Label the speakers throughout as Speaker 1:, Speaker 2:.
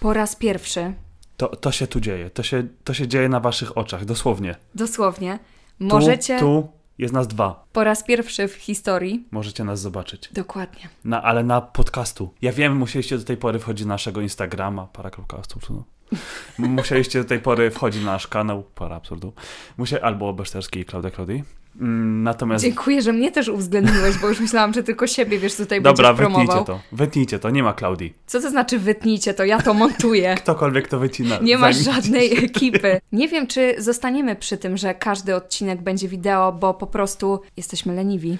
Speaker 1: Po raz pierwszy.
Speaker 2: To, to się tu dzieje. To się, to się dzieje na waszych oczach, dosłownie.
Speaker 1: Dosłownie. Możecie. Tu, tu
Speaker 2: jest nas dwa.
Speaker 1: Po raz pierwszy w historii.
Speaker 2: Możecie nas zobaczyć. Dokładnie. Na, ale na podcastu. Ja wiem, musieliście do tej pory wchodzić naszego Instagrama, para.astru. Musieliście do tej pory wchodzić na nasz kanał, para absurdu, Musieli, albo Beszterski i Klaudia Klaudii. Mm, natomiast...
Speaker 1: Dziękuję, że mnie też uwzględniłeś, bo już myślałam, że tylko siebie wiesz tutaj Dobra, będziesz promował. Dobra, wytnijcie
Speaker 2: to. Wytnijcie to, nie ma Klaudii.
Speaker 1: Co to znaczy wytnijcie to? Ja to montuję.
Speaker 2: Ktokolwiek to wycina. Nie masz żadnej
Speaker 1: się. ekipy. Nie wiem, czy zostaniemy przy tym, że każdy odcinek będzie wideo, bo po prostu jesteśmy leniwi.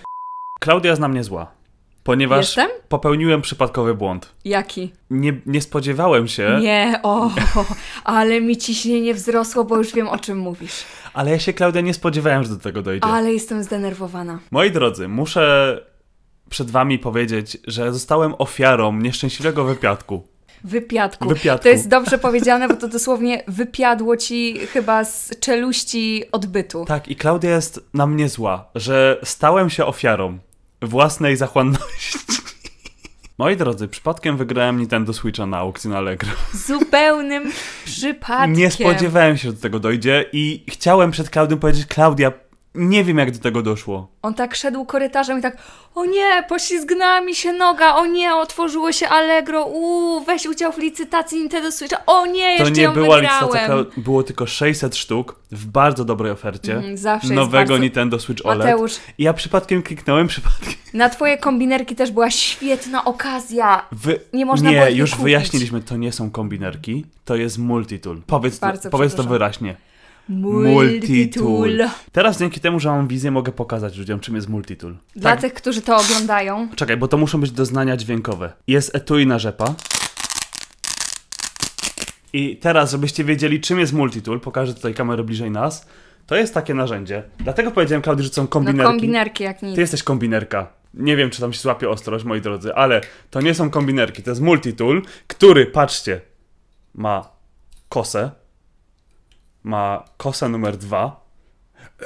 Speaker 2: Klaudia zna mnie zła. Ponieważ Jestem? popełniłem przypadkowy błąd. Jaki? Nie, nie spodziewałem się. Nie,
Speaker 1: o, ale mi ciśnienie wzrosło, bo już wiem o czym mówisz.
Speaker 2: Ale ja się, Klaudia, nie spodziewałem, że do tego dojdzie.
Speaker 1: Ale jestem zdenerwowana.
Speaker 2: Moi drodzy, muszę przed wami powiedzieć, że zostałem ofiarą nieszczęśliwego wypiadku.
Speaker 1: Wypiadku. wypiadku. To jest dobrze powiedziane, bo to dosłownie wypiadło ci chyba z czeluści
Speaker 2: odbytu. Tak, i Klaudia jest na mnie zła, że stałem się ofiarą własnej zachłanności. Moi drodzy, przypadkiem wygrałem Nintendo Switcha na aukcji na Allegro.
Speaker 1: Zupełnym przypadkiem. Nie spodziewałem
Speaker 2: się, że do tego dojdzie i chciałem przed Klaudią powiedzieć, Klaudia, nie wiem, jak do tego doszło.
Speaker 1: On tak szedł korytarzem i tak, o nie, poślizgnęła mi się noga, o nie, otworzyło się Allegro, uuu, weź udział w licytacji Nintendo Switcha, o nie, jeszcze To nie ją była wygrałem. licytacja,
Speaker 2: było tylko 600 sztuk w bardzo dobrej ofercie mm, zawsze nowego bardzo- Nintendo Switch OLED. Mateusz. I ja przypadkiem kliknąłem, przypadkiem...
Speaker 1: Na twoje kombinerki też była świetna okazja. Wy... Nie można było nie już kupić. wyjaśniliśmy,
Speaker 2: to nie są kombinerki, to jest multitool. Powiedz, Bardzo powiedz to wyraźnie. Multitool. Teraz dzięki temu, że mam wizję, mogę pokazać ludziom, czym jest multitool. Dla tak. tych,
Speaker 1: którzy to oglądają.
Speaker 2: Czekaj, bo to muszą być doznania dźwiękowe. Jest etui na rzepa. I teraz, żebyście wiedzieli, czym jest multitool, pokażę tutaj kamerę bliżej nas. To jest takie narzędzie. Dlatego powiedziałem, Klaudii, że są kombinerki. No kombinerki, jak nic. Ty jesteś kombinerka. Nie wiem, czy tam się złapie ostrość, moi drodzy, ale to nie są kombinerki, to jest multitool, który, patrzcie, ma kosę, ma kosa numer dwa.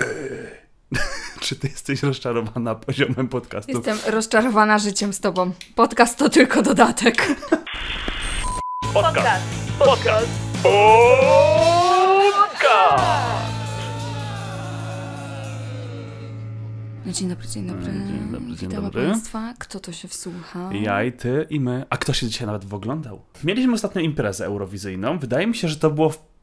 Speaker 2: Yy. Czy ty jesteś rozczarowana poziomem podcastu? Jestem
Speaker 1: rozczarowana życiem z tobą. Podcast to tylko dodatek.
Speaker 2: Podcast. Podcast. Podcast.
Speaker 1: No dzień dobry, dzień dobry. Mm, dzień
Speaker 2: dobry, dzień dobry.
Speaker 1: Państwa. Kto to się wsłucha? Ja
Speaker 2: i ty i my. A kto się dzisiaj nawet w oglądał? Mieliśmy ostatnio imprezę eurowizyjną. Wydaje mi się, że to było w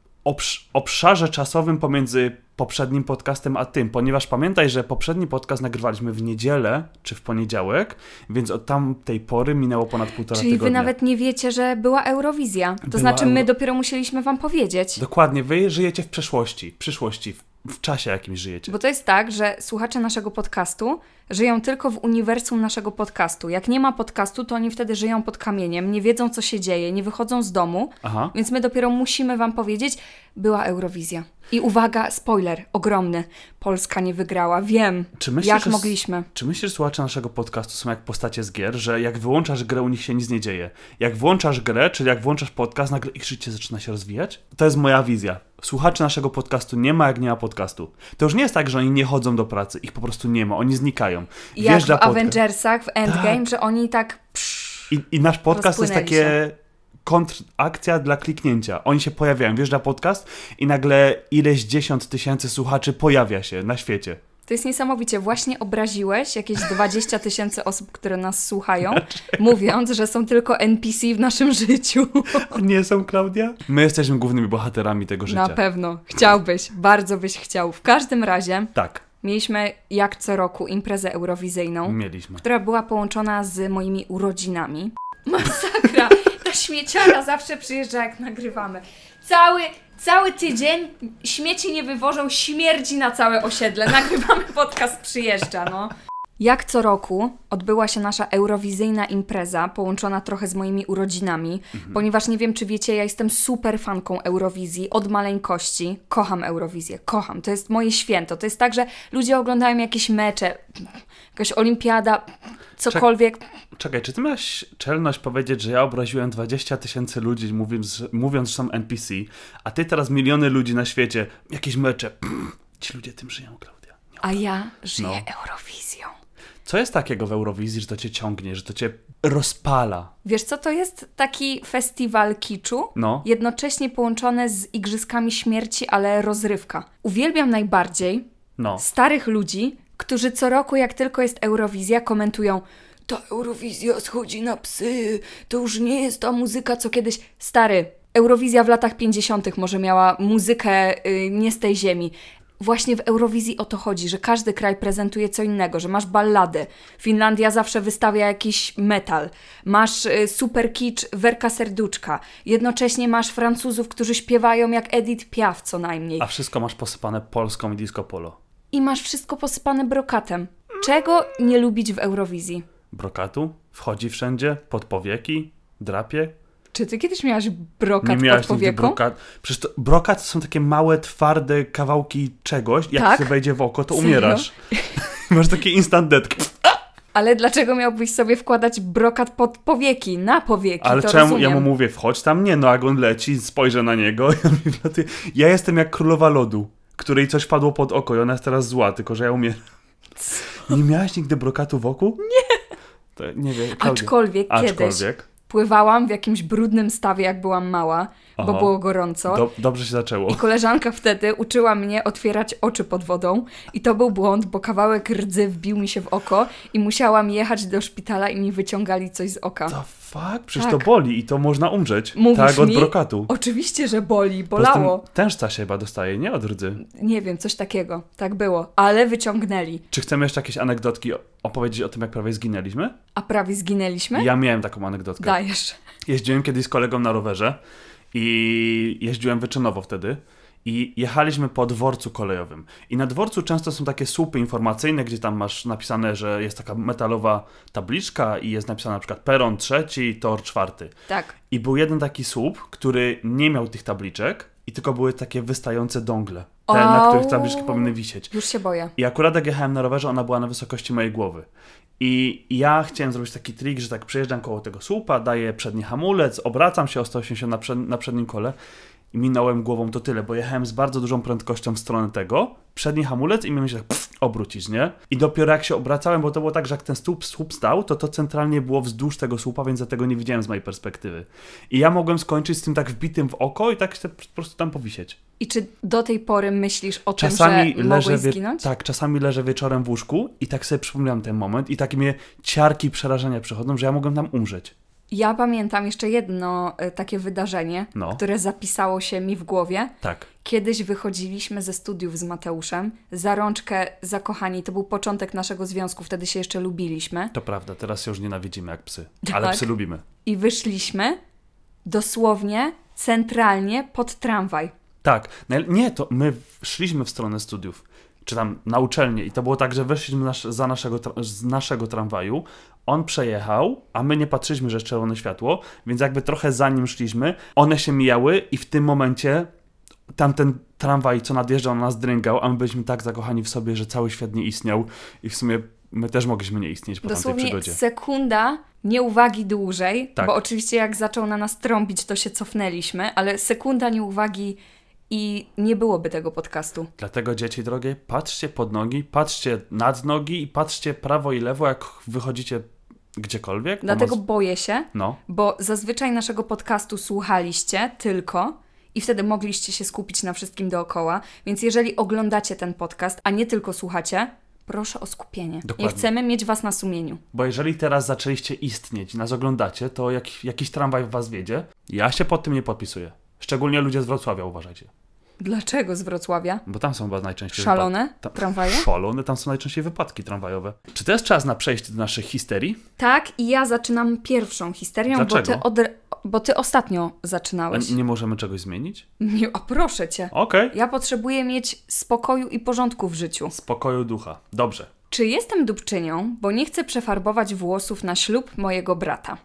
Speaker 2: obszarze czasowym pomiędzy poprzednim podcastem a tym, ponieważ pamiętaj, że poprzedni podcast nagrywaliśmy w niedzielę czy w poniedziałek, więc od tamtej pory minęło ponad półtora Czyli tygodnia. Czyli wy nawet
Speaker 1: nie wiecie, że była Eurowizja. To była znaczy my Euro... dopiero musieliśmy wam powiedzieć.
Speaker 2: Dokładnie, wy żyjecie w przeszłości, przyszłości, w, w czasie jakim żyjecie. Bo
Speaker 1: to jest tak, że słuchacze naszego podcastu żyją tylko w uniwersum naszego podcastu. Jak nie ma podcastu, to oni wtedy żyją pod kamieniem, nie wiedzą, co się dzieje, nie wychodzą z domu, Aha. więc my dopiero musimy Wam powiedzieć, była Eurowizja. I uwaga, spoiler ogromny. Polska nie wygrała. Wiem. Myślisz, jak że, mogliśmy.
Speaker 2: Czy myślisz, że słuchacze naszego podcastu są jak postacie z gier, że jak wyłączasz grę, u nich się nic nie dzieje? Jak włączasz grę, czyli jak włączasz podcast, nagle ich życie zaczyna się rozwijać? To jest moja wizja. Słuchaczy naszego podcastu nie ma, jak nie ma podcastu. To już nie jest tak, że oni nie chodzą do pracy, ich po prostu nie ma, oni znikają. I Jak w
Speaker 1: Avengersach, w Endgame, tak. że oni tak...
Speaker 2: Psz, I, I, nasz podcast jest takie... Się kontrakcja dla kliknięcia. Oni się pojawiają, wjeżdża podcast i nagle ileś dziesiąt tysięcy słuchaczy pojawia się na świecie.
Speaker 1: To jest niesamowicie. Właśnie obraziłeś jakieś 20 tysięcy osób, które nas słuchają, Dlaczego? Znaczy- mówiąc, że są tylko NPC w naszym życiu. Nie są, Klaudia?
Speaker 2: My jesteśmy głównymi bohaterami tego życia. Na pewno.
Speaker 1: Chciałbyś, bardzo byś chciał. W każdym razie. Tak mieliśmy jak co roku imprezę eurowizyjną, mieliśmy. która była połączona z moimi urodzinami. Masakra! Ta śmieciara zawsze przyjeżdża jak nagrywamy. Cały, cały tydzień śmieci nie wywożą śmierdzi na całe osiedle. Nagrywamy podcast, przyjeżdża, no. Jak co roku odbyła się nasza eurowizyjna impreza, połączona trochę z moimi urodzinami, mhm. ponieważ nie wiem, czy wiecie, ja jestem super fanką Eurowizji od maleńkości. Kocham Eurowizję, kocham. To jest moje święto. To jest tak, że ludzie oglądają jakieś mecze, jakaś olimpiada, cokolwiek.
Speaker 2: Czekaj, czy ty masz czelność powiedzieć, że ja obraziłem 20 tysięcy ludzi, mówiąc, mówiąc, że są NPC, a ty teraz miliony ludzi na świecie, jakieś mecze. Ci ludzie tym żyją, Klaudia.
Speaker 1: A ja no. żyję no.
Speaker 2: Eurowizją. Co jest takiego w Eurowizji, że to cię ciągnie, że to cię rozpala?
Speaker 1: Wiesz co, to jest taki festiwal kiczu, no. jednocześnie połączony z igrzyskami śmierci, ale rozrywka. Uwielbiam najbardziej no. starych ludzi, którzy co roku, jak tylko jest Eurowizja, komentują ta Eurowizja schodzi na psy, to już nie jest ta muzyka, co kiedyś... Stary, Eurowizja w latach 50. może miała muzykę yy, nie z tej ziemi właśnie w Eurowizji o to chodzi, że każdy kraj prezentuje co innego, że masz ballady, Finlandia zawsze wystawia jakiś metal, masz y, super kicz Werka Serduczka, jednocześnie masz Francuzów, którzy śpiewają jak Edith Piaf co najmniej. A
Speaker 2: wszystko masz posypane Polską i disco polo.
Speaker 1: I masz wszystko posypane brokatem. Czego nie lubić w Eurowizji?
Speaker 2: Brokatu? Wchodzi wszędzie, pod powieki, drapie,
Speaker 1: czy ty kiedyś miałaś brokat nie miałaś podpowieku? brokat.
Speaker 2: Przecież to, brokat to są takie małe, twarde kawałki czegoś. Jak tak? się wejdzie w oko, to Serio? umierasz. Masz takie instant death.
Speaker 1: Ale dlaczego miałbyś sobie wkładać brokat pod powieki, na powieki? Ale to czemu rozumiem. ja mu
Speaker 2: mówię, wchodź tam? Nie, no jak on leci, spojrzę na niego. Ja jestem jak królowa lodu, której coś padło pod oko i ona jest teraz zła, tylko że ja umieram. Co? Nie miałaś nigdy brokatu w oku? Nie. To, nie wiem. Klaudia. Aczkolwiek, Aczkolwiek kiedyś
Speaker 1: pływałam w jakimś brudnym stawie, jak byłam mała. Aha. bo było gorąco. Do,
Speaker 2: dobrze się zaczęło. I
Speaker 1: koleżanka wtedy uczyła mnie otwierać oczy pod wodą i to był błąd, bo kawałek rdzy wbił mi się w oko i musiałam jechać do szpitala i mi wyciągali coś z oka. Co?
Speaker 2: fuck? Przecież tak. to boli i to można umrzeć. Mówisz tak, od mi? brokatu.
Speaker 1: Oczywiście, że boli, bolało.
Speaker 2: Tężca się chyba dostaje, nie? Od rdzy.
Speaker 1: Nie wiem, coś takiego. Tak było. Ale wyciągnęli.
Speaker 2: Czy chcemy jeszcze jakieś anegdotki opowiedzieć o tym, jak prawie zginęliśmy?
Speaker 1: A prawie zginęliśmy? Ja
Speaker 2: miałem taką anegdotkę. Dajesz. Jeździłem kiedyś z kolegą na rowerze i jeździłem wyczynowo wtedy. I jechaliśmy po dworcu kolejowym. I na dworcu często są takie słupy informacyjne, gdzie tam masz napisane, że jest taka metalowa tabliczka i jest napisane na przykład peron trzeci, tor czwarty. Tak. I był jeden taki słup, który nie miał tych tabliczek i tylko były takie wystające dągle. Te, na których tabliczki powinny wisieć. Już się boję. I akurat jak jechałem na rowerze, ona była na wysokości mojej głowy. I ja chciałem zrobić taki trik, że tak przejeżdżam koło tego słupa, daję przedni hamulec, obracam się o 180 na, przed, na przednim kole i minąłem głową to tyle, bo jechałem z bardzo dużą prędkością w stronę tego, przedni hamulec i miałem się tak pff, obrócić, nie? I dopiero jak się obracałem, bo to było tak, że jak ten słup, słup stał, to to centralnie było wzdłuż tego słupa, więc za tego nie widziałem z mojej perspektywy. I ja mogłem skończyć z tym tak wbitym w oko i tak się tak po prostu tam powisieć.
Speaker 1: I czy do tej pory myślisz o czasami tym, że leżę zginąć?
Speaker 2: Tak, czasami leżę wieczorem w łóżku i tak sobie przypominam ten moment i tak mnie ciarki przerażenia przechodzą, że ja mogłem tam umrzeć.
Speaker 1: Ja pamiętam jeszcze jedno e, takie wydarzenie, no. które zapisało się mi w głowie. Tak. Kiedyś wychodziliśmy ze studiów z Mateuszem, za rączkę zakochani. To był początek naszego związku, wtedy się jeszcze lubiliśmy.
Speaker 2: To prawda, teraz się już nienawidzimy jak psy, tak. ale psy lubimy.
Speaker 1: I wyszliśmy dosłownie centralnie pod tramwaj.
Speaker 2: Tak, nie, to my szliśmy w stronę studiów czy tam na uczelnię i to było tak, że weszliśmy nasz, za naszego, z naszego tramwaju, on przejechał, a my nie patrzyliśmy, że jest czerwone światło, więc jakby trochę za nim szliśmy, one się mijały i w tym momencie tamten tramwaj, co nadjeżdżał, nas dręgał, a my byliśmy tak zakochani w sobie, że cały świat nie istniał i w sumie my też mogliśmy nie istnieć po Dosłownie tamtej przygodzie.
Speaker 1: sekunda nieuwagi dłużej, tak. bo oczywiście jak zaczął na nas trąbić, to się cofnęliśmy, ale sekunda nieuwagi i nie byłoby tego podcastu.
Speaker 2: Dlatego dzieci drogie, patrzcie pod nogi, patrzcie nad nogi i patrzcie prawo i lewo, jak wychodzicie gdziekolwiek. Dlatego pomoc... boję się, no.
Speaker 1: bo zazwyczaj naszego podcastu słuchaliście tylko i wtedy mogliście się skupić na wszystkim dookoła. Więc jeżeli oglądacie ten podcast, a nie tylko słuchacie, proszę o skupienie. Dokładnie. Nie chcemy mieć Was na sumieniu.
Speaker 2: Bo jeżeli teraz zaczęliście istnieć, nas oglądacie, to jak, jakiś tramwaj w Was wiedzie. Ja się pod tym nie podpisuję. Szczególnie ludzie z Wrocławia, uważajcie.
Speaker 1: Dlaczego z Wrocławia?
Speaker 2: Bo tam są chyba najczęściej Szalone wypadki. tam, tramwaje? Szalone, tam są najczęściej wypadki tramwajowe. Czy to jest czas na przejście do naszych histerii?
Speaker 1: Tak, i ja zaczynam pierwszą histerią, Dlaczego? bo ty, od, bo ty ostatnio zaczynałeś. A
Speaker 2: nie możemy czegoś zmienić?
Speaker 1: Nie, o proszę cię.
Speaker 2: Okej. Okay. Ja potrzebuję mieć spokoju i porządku w życiu. Spokoju ducha. Dobrze.
Speaker 1: Czy jestem dupczynią, bo nie chcę przefarbować włosów na ślub mojego brata?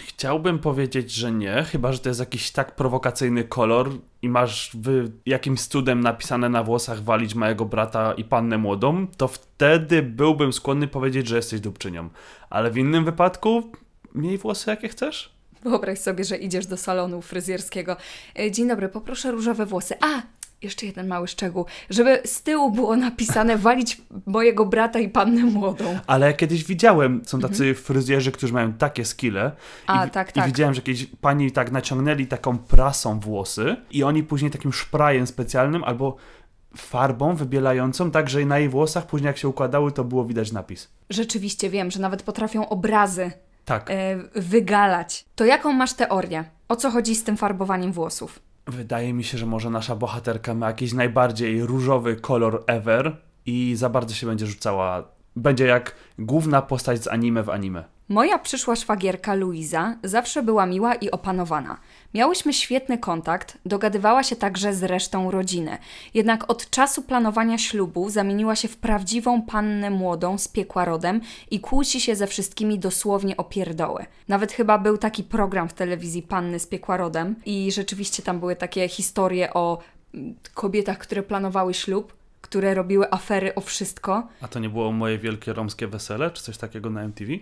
Speaker 2: Chciałbym powiedzieć, że nie, chyba że to jest jakiś tak prowokacyjny kolor i masz jakimś cudem napisane na włosach walić mojego brata i pannę młodą, to wtedy byłbym skłonny powiedzieć, że jesteś dupczynią. Ale w innym wypadku, miej włosy jakie chcesz.
Speaker 1: Wyobraź sobie, że idziesz do salonu fryzjerskiego. E, dzień dobry, poproszę różowe włosy. A, jeszcze jeden mały szczegół, żeby z tyłu było napisane walić mojego brata i pannę młodą.
Speaker 2: Ale ja kiedyś widziałem, są mhm. tacy mhm. fryzjerzy, którzy mają takie skille. A, tak, i, tak, tak. I widziałem, że jakieś pani tak naciągnęli taką prasą włosy i oni później takim szprajem specjalnym albo farbą wybielającą, tak że na jej włosach później jak się układały, to było widać napis.
Speaker 1: Rzeczywiście wiem, że nawet potrafią obrazy tak. E, wygalać. To jaką masz teorię? O co chodzi z tym farbowaniem
Speaker 2: włosów? Wydaje mi się, że może nasza bohaterka ma jakiś najbardziej różowy kolor ever i za bardzo się będzie rzucała. Będzie jak główna postać z anime w anime.
Speaker 1: Moja przyszła szwagierka Luiza zawsze była miła i opanowana. Miałyśmy świetny kontakt, dogadywała się także z resztą rodziny. Jednak od czasu planowania ślubu zamieniła się w prawdziwą pannę młodą z piekła rodem i kłóci się ze wszystkimi dosłownie o pierdoły. Nawet chyba był taki program w telewizji Panny z piekła rodem i rzeczywiście tam były takie historie o mm, kobietach, które planowały ślub które robiły afery o wszystko.
Speaker 2: A to nie było moje wielkie romskie wesele, czy coś takiego na MTV?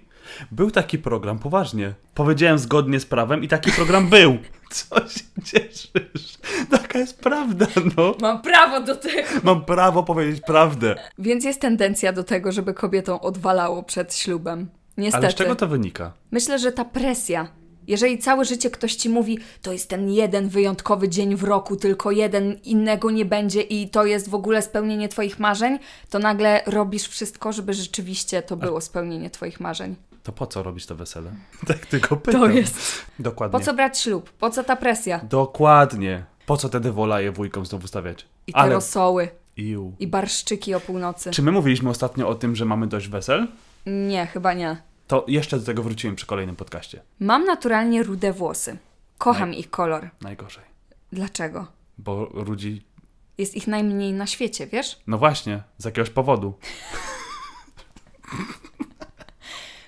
Speaker 2: Był taki program, poważnie. Powiedziałem zgodnie z prawem i taki program był. Co się cieszysz? Taka jest prawda, no. Mam
Speaker 1: prawo do tego.
Speaker 2: Mam prawo powiedzieć prawdę.
Speaker 1: Więc jest tendencja do tego, żeby kobietom odwalało przed ślubem. Niestety. Ale z czego to wynika? Myślę, że ta presja jeżeli całe życie ktoś ci mówi, to jest ten jeden wyjątkowy dzień w roku, tylko jeden, innego nie będzie i to jest w ogóle spełnienie twoich marzeń, to nagle robisz wszystko, żeby rzeczywiście to było spełnienie twoich marzeń.
Speaker 2: To po co robisz to wesele? Tak tylko pytam. To jest. Dokładnie. Po co
Speaker 1: brać ślub? Po co ta presja?
Speaker 2: Dokładnie. Po co te wolaje wujkom znowu stawiać? I te Ale... rosoły. Iu. I
Speaker 1: barszczyki o północy. Czy my
Speaker 2: mówiliśmy ostatnio o tym, że mamy dość wesel?
Speaker 1: Nie, chyba nie.
Speaker 2: To jeszcze do tego wróciłem przy kolejnym podcaście.
Speaker 1: Mam naturalnie rude włosy. Kocham Naj... ich kolor. Najgorzej. Dlaczego?
Speaker 2: Bo rudzi.
Speaker 1: Jest ich najmniej na świecie, wiesz?
Speaker 2: No właśnie, z jakiegoś powodu.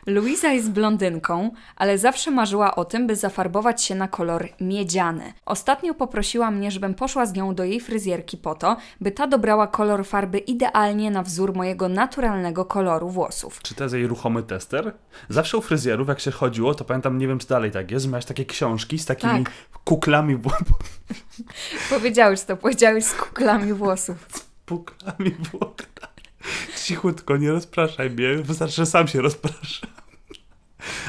Speaker 1: Luisa jest blondynką, ale zawsze marzyła o tym, by zafarbować się na kolor miedziany. Ostatnio poprosiła mnie, żebym poszła z nią do jej fryzjerki po to, by ta dobrała kolor farby idealnie na wzór mojego naturalnego koloru włosów.
Speaker 2: Czy to jest jej ruchomy tester? Zawsze u fryzjerów, jak się chodziło, to pamiętam, nie wiem czy dalej tak jest, miałeś takie książki z takimi tak. kuklami włosów.
Speaker 1: powiedziałeś to, powiedziałeś z kuklami włosów. z kuklami włosów.
Speaker 2: Cichutko, nie rozpraszaj mnie, wystarczy, że sam się rozpraszam.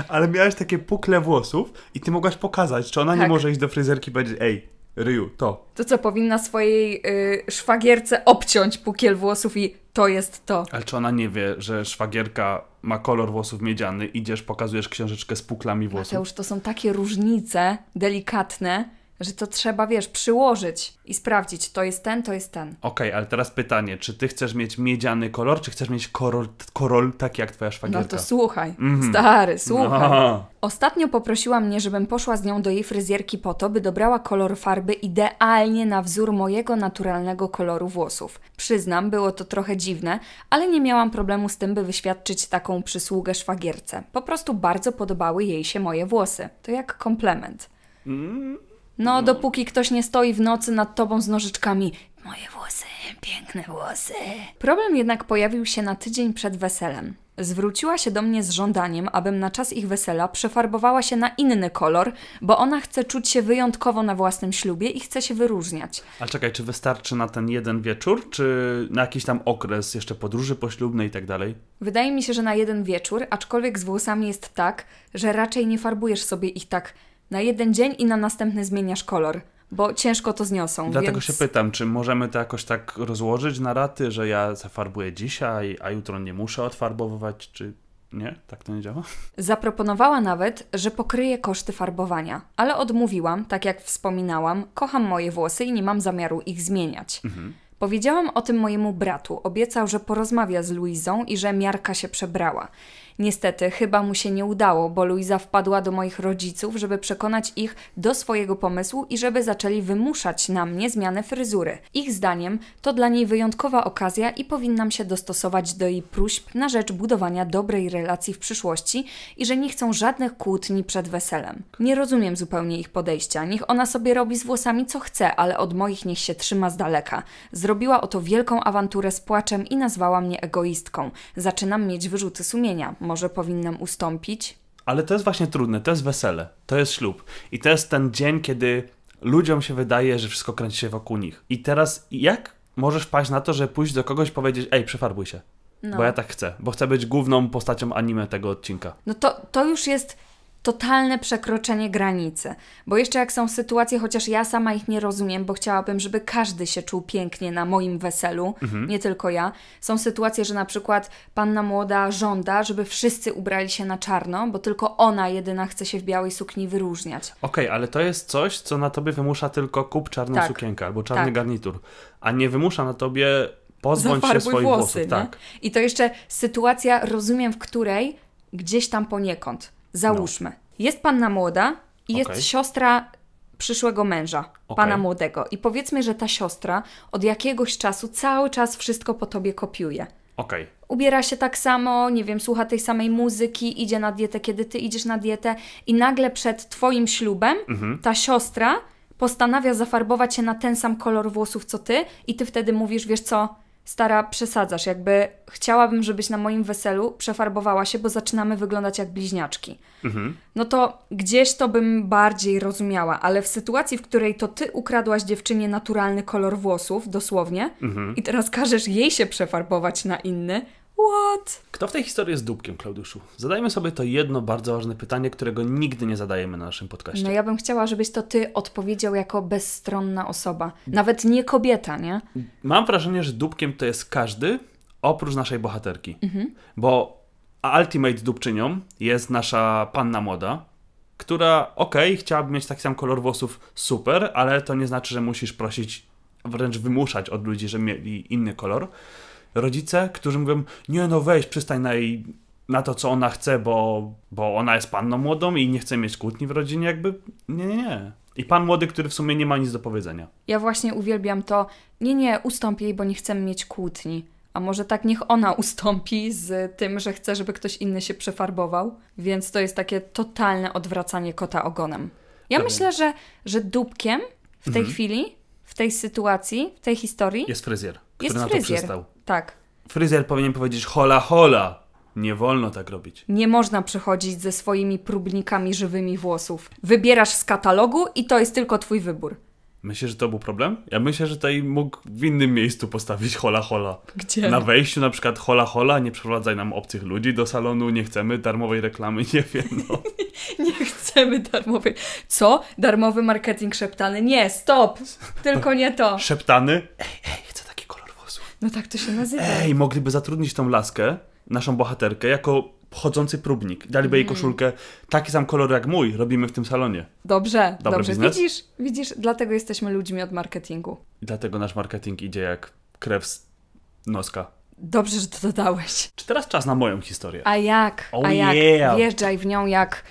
Speaker 2: Ale miałaś takie pukle włosów i ty mogłaś pokazać, czy ona tak. nie może iść do fryzerki i powiedzieć, ej, Ryu, to.
Speaker 1: To co, powinna swojej y, szwagierce obciąć pukiel włosów i to jest to.
Speaker 2: Ale czy ona nie wie, że szwagierka ma kolor włosów miedziany, idziesz, pokazujesz książeczkę z puklami włosów? Mateusz,
Speaker 1: to są takie różnice delikatne, że to trzeba, wiesz, przyłożyć i sprawdzić, to jest ten, to jest ten.
Speaker 2: Okej, okay, ale teraz pytanie, czy ty chcesz mieć miedziany kolor, czy chcesz mieć korol, korol taki jak twoja szwagierka? No to słuchaj, mm. stary, słuchaj. No.
Speaker 1: Ostatnio poprosiła mnie, żebym poszła z nią do jej fryzjerki po to, by dobrała kolor farby idealnie na wzór mojego naturalnego koloru włosów. Przyznam, było to trochę dziwne, ale nie miałam problemu z tym, by wyświadczyć taką przysługę szwagierce. Po prostu bardzo podobały jej się moje włosy. To jak komplement. Mm. No, no, dopóki ktoś nie stoi w nocy nad tobą z nożyczkami. Moje włosy, piękne włosy. Problem jednak pojawił się na tydzień przed weselem. Zwróciła się do mnie z żądaniem, abym na czas ich wesela przefarbowała się na inny kolor, bo ona chce czuć się wyjątkowo na własnym ślubie i chce się wyróżniać.
Speaker 2: Ale czekaj, czy wystarczy na ten jeden wieczór, czy na jakiś tam okres jeszcze podróży poślubnej i tak dalej?
Speaker 1: Wydaje mi się, że na jeden wieczór, aczkolwiek z włosami jest tak, że raczej nie farbujesz sobie ich tak na jeden dzień i na następny zmieniasz kolor, bo ciężko to zniosą. Dlatego więc... się
Speaker 2: pytam, czy możemy to jakoś tak rozłożyć na raty, że ja zafarbuję dzisiaj, a jutro nie muszę odfarbowywać, czy nie, tak to nie działa.
Speaker 1: Zaproponowała nawet, że pokryje koszty farbowania, ale odmówiłam, tak jak wspominałam, kocham moje włosy i nie mam zamiaru ich zmieniać. Mhm. Powiedziałam o tym mojemu bratu, obiecał, że porozmawia z Luizą i że miarka się przebrała. Niestety, chyba mu się nie udało, bo Luisa wpadła do moich rodziców, żeby przekonać ich do swojego pomysłu i żeby zaczęli wymuszać na mnie zmianę fryzury. Ich zdaniem to dla niej wyjątkowa okazja i powinnam się dostosować do jej próśb na rzecz budowania dobrej relacji w przyszłości i że nie chcą żadnych kłótni przed weselem. Nie rozumiem zupełnie ich podejścia. Niech ona sobie robi z włosami co chce, ale od moich niech się trzyma z daleka. Zrobiła oto wielką awanturę z płaczem i nazwała mnie egoistką. Zaczynam mieć wyrzuty sumienia może powinnam ustąpić.
Speaker 2: Ale to jest właśnie trudne, to jest wesele, to jest ślub. I to jest ten dzień, kiedy ludziom się wydaje, że wszystko kręci się wokół nich. I teraz jak możesz paść na to, że pójść do kogoś i powiedzieć, ej, przefarbuj się. No. Bo ja tak chcę, bo chcę być główną postacią anime tego odcinka.
Speaker 1: No to, to już jest totalne przekroczenie granicy. Bo jeszcze jak są sytuacje, chociaż ja sama ich nie rozumiem, bo chciałabym, żeby każdy się czuł pięknie na moim weselu, mhm. nie tylko ja. Są sytuacje, że na przykład panna młoda żąda, żeby wszyscy ubrali się na czarno, bo tylko ona jedyna chce się w białej sukni wyróżniać.
Speaker 2: Okej, okay, ale to jest coś, co na tobie wymusza tylko kup czarną tak. sukienkę albo czarny tak. garnitur, a nie wymusza na tobie pozbądź się swoich włosy, włosów. Tak.
Speaker 1: I to jeszcze sytuacja, rozumiem, w której gdzieś tam poniekąd Załóżmy, no. jest panna młoda i okay. jest siostra przyszłego męża, okay. pana młodego. I powiedzmy, że ta siostra od jakiegoś czasu cały czas wszystko po tobie kopiuje. Okej. Okay. Ubiera się tak samo, nie wiem, słucha tej samej muzyki, idzie na dietę, kiedy ty idziesz na dietę, i nagle przed twoim ślubem mhm. ta siostra postanawia zafarbować się na ten sam kolor włosów co ty, i ty wtedy mówisz, wiesz co, Stara, przesadzasz, jakby chciałabym, żebyś na moim weselu przefarbowała się, bo zaczynamy wyglądać jak bliźniaczki. Mhm. No to gdzieś to bym bardziej rozumiała, ale w sytuacji, w której to ty ukradłaś dziewczynie naturalny kolor włosów, dosłownie,
Speaker 2: mhm. i teraz
Speaker 1: każesz jej się przefarbować
Speaker 2: na inny, What? Kto w tej historii jest dupkiem, Klaudiuszu? Zadajmy sobie to jedno bardzo ważne pytanie, którego nigdy nie zadajemy na naszym podcaście.
Speaker 1: No ja bym chciała, żebyś to ty odpowiedział jako bezstronna osoba. Nawet nie kobieta, nie?
Speaker 2: Mam wrażenie, że dupkiem to jest każdy, oprócz naszej bohaterki. Mhm. Bo ultimate dupczynią jest nasza panna młoda, która okej, okay, chciałaby mieć taki sam kolor włosów, super, ale to nie znaczy, że musisz prosić, wręcz wymuszać od ludzi, że mieli inny kolor rodzice, którzy mówią, nie no weź, przystań na jej na to, co ona chce, bo, bo ona jest panną młodą i nie chce mieć kłótni w rodzinie, jakby nie, nie, nie. I pan młody, który w sumie nie ma nic do powiedzenia.
Speaker 1: Ja właśnie uwielbiam to, nie, nie, ustąp jej, bo nie chcemy mieć kłótni. A może tak niech ona ustąpi z tym, że chce, żeby ktoś inny się przefarbował? Więc to jest takie totalne odwracanie kota ogonem. Ja Dobry. myślę, że, że dupkiem w tej mhm. chwili, w tej sytuacji, w tej historii jest fryzjer jest fryzjer. to Tak.
Speaker 2: Fryzjer powinien powiedzieć hola hola. Nie wolno tak robić.
Speaker 1: Nie można przychodzić ze swoimi próbnikami żywymi włosów. Wybierasz z katalogu i to jest tylko twój wybór.
Speaker 2: Myślisz, że to był problem? Ja myślę, że tutaj mógł w innym miejscu postawić hola hola. Gdzie? Na wejściu na przykład hola hola, nie przeprowadzaj nam obcych ludzi do salonu, nie chcemy darmowej reklamy, nie wiem. No.
Speaker 1: nie chcemy darmowej. Co? Darmowy marketing szeptany? Nie, stop! Tylko nie to.
Speaker 2: Szeptany? Ej, ej,
Speaker 1: no tak to się nazywa. Ej,
Speaker 2: mogliby zatrudnić tą laskę, naszą bohaterkę, jako chodzący próbnik. Daliby jej mhm. koszulkę, taki sam kolor jak mój, robimy w tym salonie. Dobrze, Dobry dobrze. Biznes? Widzisz,
Speaker 1: widzisz, dlatego jesteśmy ludźmi od marketingu.
Speaker 2: I dlatego nasz marketing idzie jak krew z noska. Dobrze, że to dodałeś. Czy teraz czas na moją historię? A jak? Oh, a jak? Yeah.
Speaker 1: Wjeżdżaj w nią jak...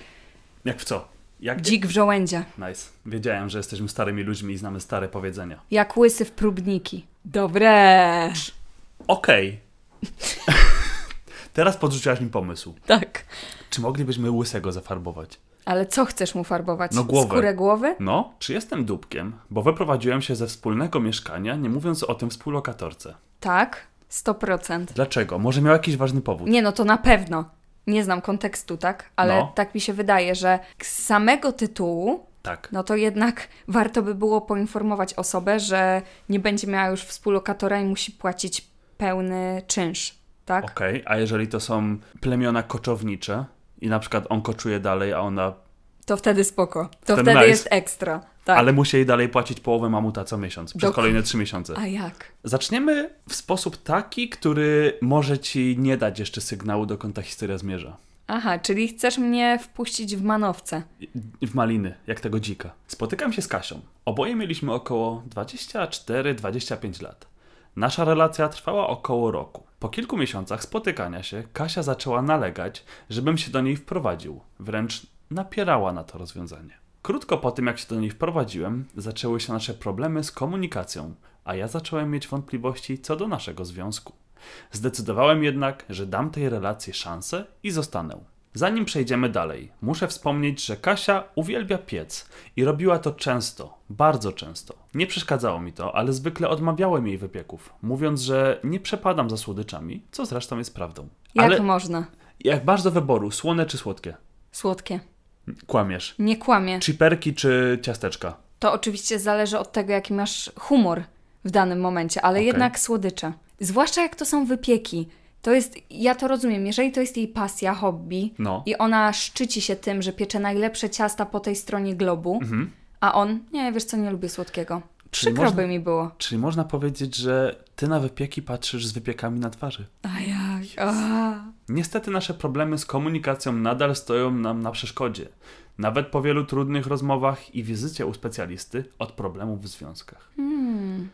Speaker 2: Jak w co? Jak... Dzik w żołędzie. Nice. Wiedziałem, że jesteśmy starymi ludźmi i znamy stare powiedzenia.
Speaker 1: Jak łysy w próbniki. Dobre.
Speaker 2: Okej. Okay. Teraz podrzuciłaś mi pomysł. Tak. Czy moglibyśmy łysego zafarbować?
Speaker 1: Ale co chcesz mu farbować? No głowę. Skórę głowy?
Speaker 2: No, czy jestem dupkiem, bo wyprowadziłem się ze wspólnego mieszkania, nie mówiąc o tym współlokatorce.
Speaker 1: Tak, 100%.
Speaker 2: Dlaczego? Może miał jakiś ważny powód. Nie, no
Speaker 1: to na pewno. Nie znam kontekstu, tak? Ale no. tak mi się wydaje, że z samego tytułu tak. no to jednak warto by było poinformować osobę, że nie będzie miała już współlokatora i musi płacić pełny czynsz, tak?
Speaker 2: Okej, okay. a jeżeli to są plemiona koczownicze i na przykład on koczuje dalej, a ona...
Speaker 1: To wtedy spoko, to wtedy, nice. jest ekstra. Tak. Ale
Speaker 2: musi jej dalej płacić połowę mamuta co miesiąc, przez kolejne trzy miesiące. A jak? Zaczniemy w sposób taki, który może ci nie dać jeszcze sygnału do ta historia zmierza.
Speaker 1: Aha, czyli chcesz mnie wpuścić w manowce?
Speaker 2: W maliny, jak tego dzika. Spotykam się z Kasią. Oboje mieliśmy około 24-25 lat. Nasza relacja trwała około roku. Po kilku miesiącach spotykania się Kasia zaczęła nalegać, żebym się do niej wprowadził. Wręcz napierała na to rozwiązanie. Krótko po tym, jak się do niej wprowadziłem, zaczęły się nasze problemy z komunikacją, a ja zacząłem mieć wątpliwości co do naszego związku. Zdecydowałem jednak, że dam tej relacji szansę i zostanę. Zanim przejdziemy dalej, muszę wspomnieć, że Kasia uwielbia piec i robiła to często, bardzo często. Nie przeszkadzało mi to, ale zwykle odmawiałem jej wypieków, mówiąc, że nie przepadam za słodyczami, co zresztą jest prawdą. Jak ale można? Jak bardzo wyboru, słone czy słodkie? Słodkie. Kłamiesz.
Speaker 1: Nie kłamie.
Speaker 2: Chiperki czy ciasteczka?
Speaker 1: To oczywiście zależy od tego, jaki masz humor w danym momencie, ale okay. jednak słodycze. Zwłaszcza jak to są wypieki. To jest, ja to rozumiem, jeżeli to jest jej pasja, hobby no. i ona szczyci się tym, że piecze najlepsze ciasta po tej stronie globu, mhm. a on, nie, wiesz co, nie lubię słodkiego.
Speaker 2: Czyli Przykro można, by mi było. Czyli można powiedzieć, że ty na wypieki patrzysz z wypiekami na twarzy. A
Speaker 1: jak?
Speaker 2: Niestety nasze problemy z komunikacją nadal stoją nam na przeszkodzie. Nawet po wielu trudnych rozmowach i wizycie u specjalisty od problemów w związkach.
Speaker 1: Hmm.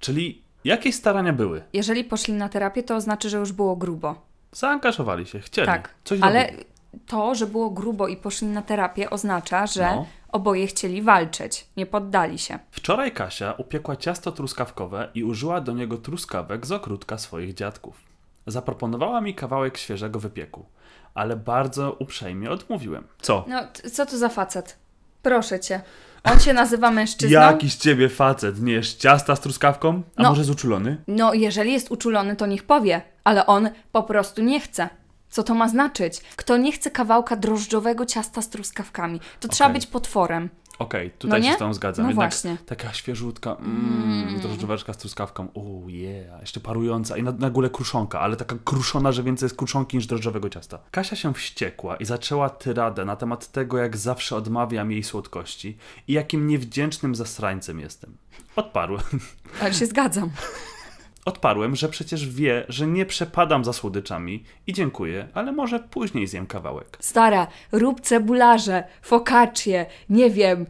Speaker 2: Czyli Jakie starania były.
Speaker 1: Jeżeli poszli na terapię, to znaczy, że już było grubo.
Speaker 2: Zaangażowali się, chcieli. Tak, Coś ale robili.
Speaker 1: to, że było grubo i poszli na terapię, oznacza, że no. oboje chcieli walczyć, nie poddali się.
Speaker 2: Wczoraj Kasia upiekła ciasto truskawkowe i użyła do niego truskawek z okrutka swoich dziadków. Zaproponowała mi kawałek świeżego wypieku, ale bardzo uprzejmie odmówiłem. Co?
Speaker 1: No, co to za facet? Proszę cię. On się nazywa mężczyzną. Jakiś
Speaker 2: ciebie facet, nie ciasta z truskawką? A no, może jest uczulony?
Speaker 1: No, jeżeli jest uczulony, to niech powie, ale on po prostu nie chce. Co to ma znaczyć? Kto nie chce kawałka drożdżowego ciasta z truskawkami, to okay. trzeba być potworem.
Speaker 2: Okej, okay, tutaj no się z tą zgadzam. No Jednak właśnie. Taka świeżutka, mm, mm. z truskawką, uuu, yeah, jeszcze parująca i na, na górę kruszonka, ale taka kruszona, że więcej jest kruszonki niż drożdżowego ciasta. Kasia się wściekła i zaczęła tyradę na temat tego, jak zawsze odmawiam jej słodkości i jakim niewdzięcznym zasrańcem jestem. Odparłem.
Speaker 1: Ale się zgadzam.
Speaker 2: Odparłem, że przecież wie, że nie przepadam za słodyczami i dziękuję, ale może później zjem kawałek.
Speaker 1: Stara, rób cebularze, focaccie, nie wiem,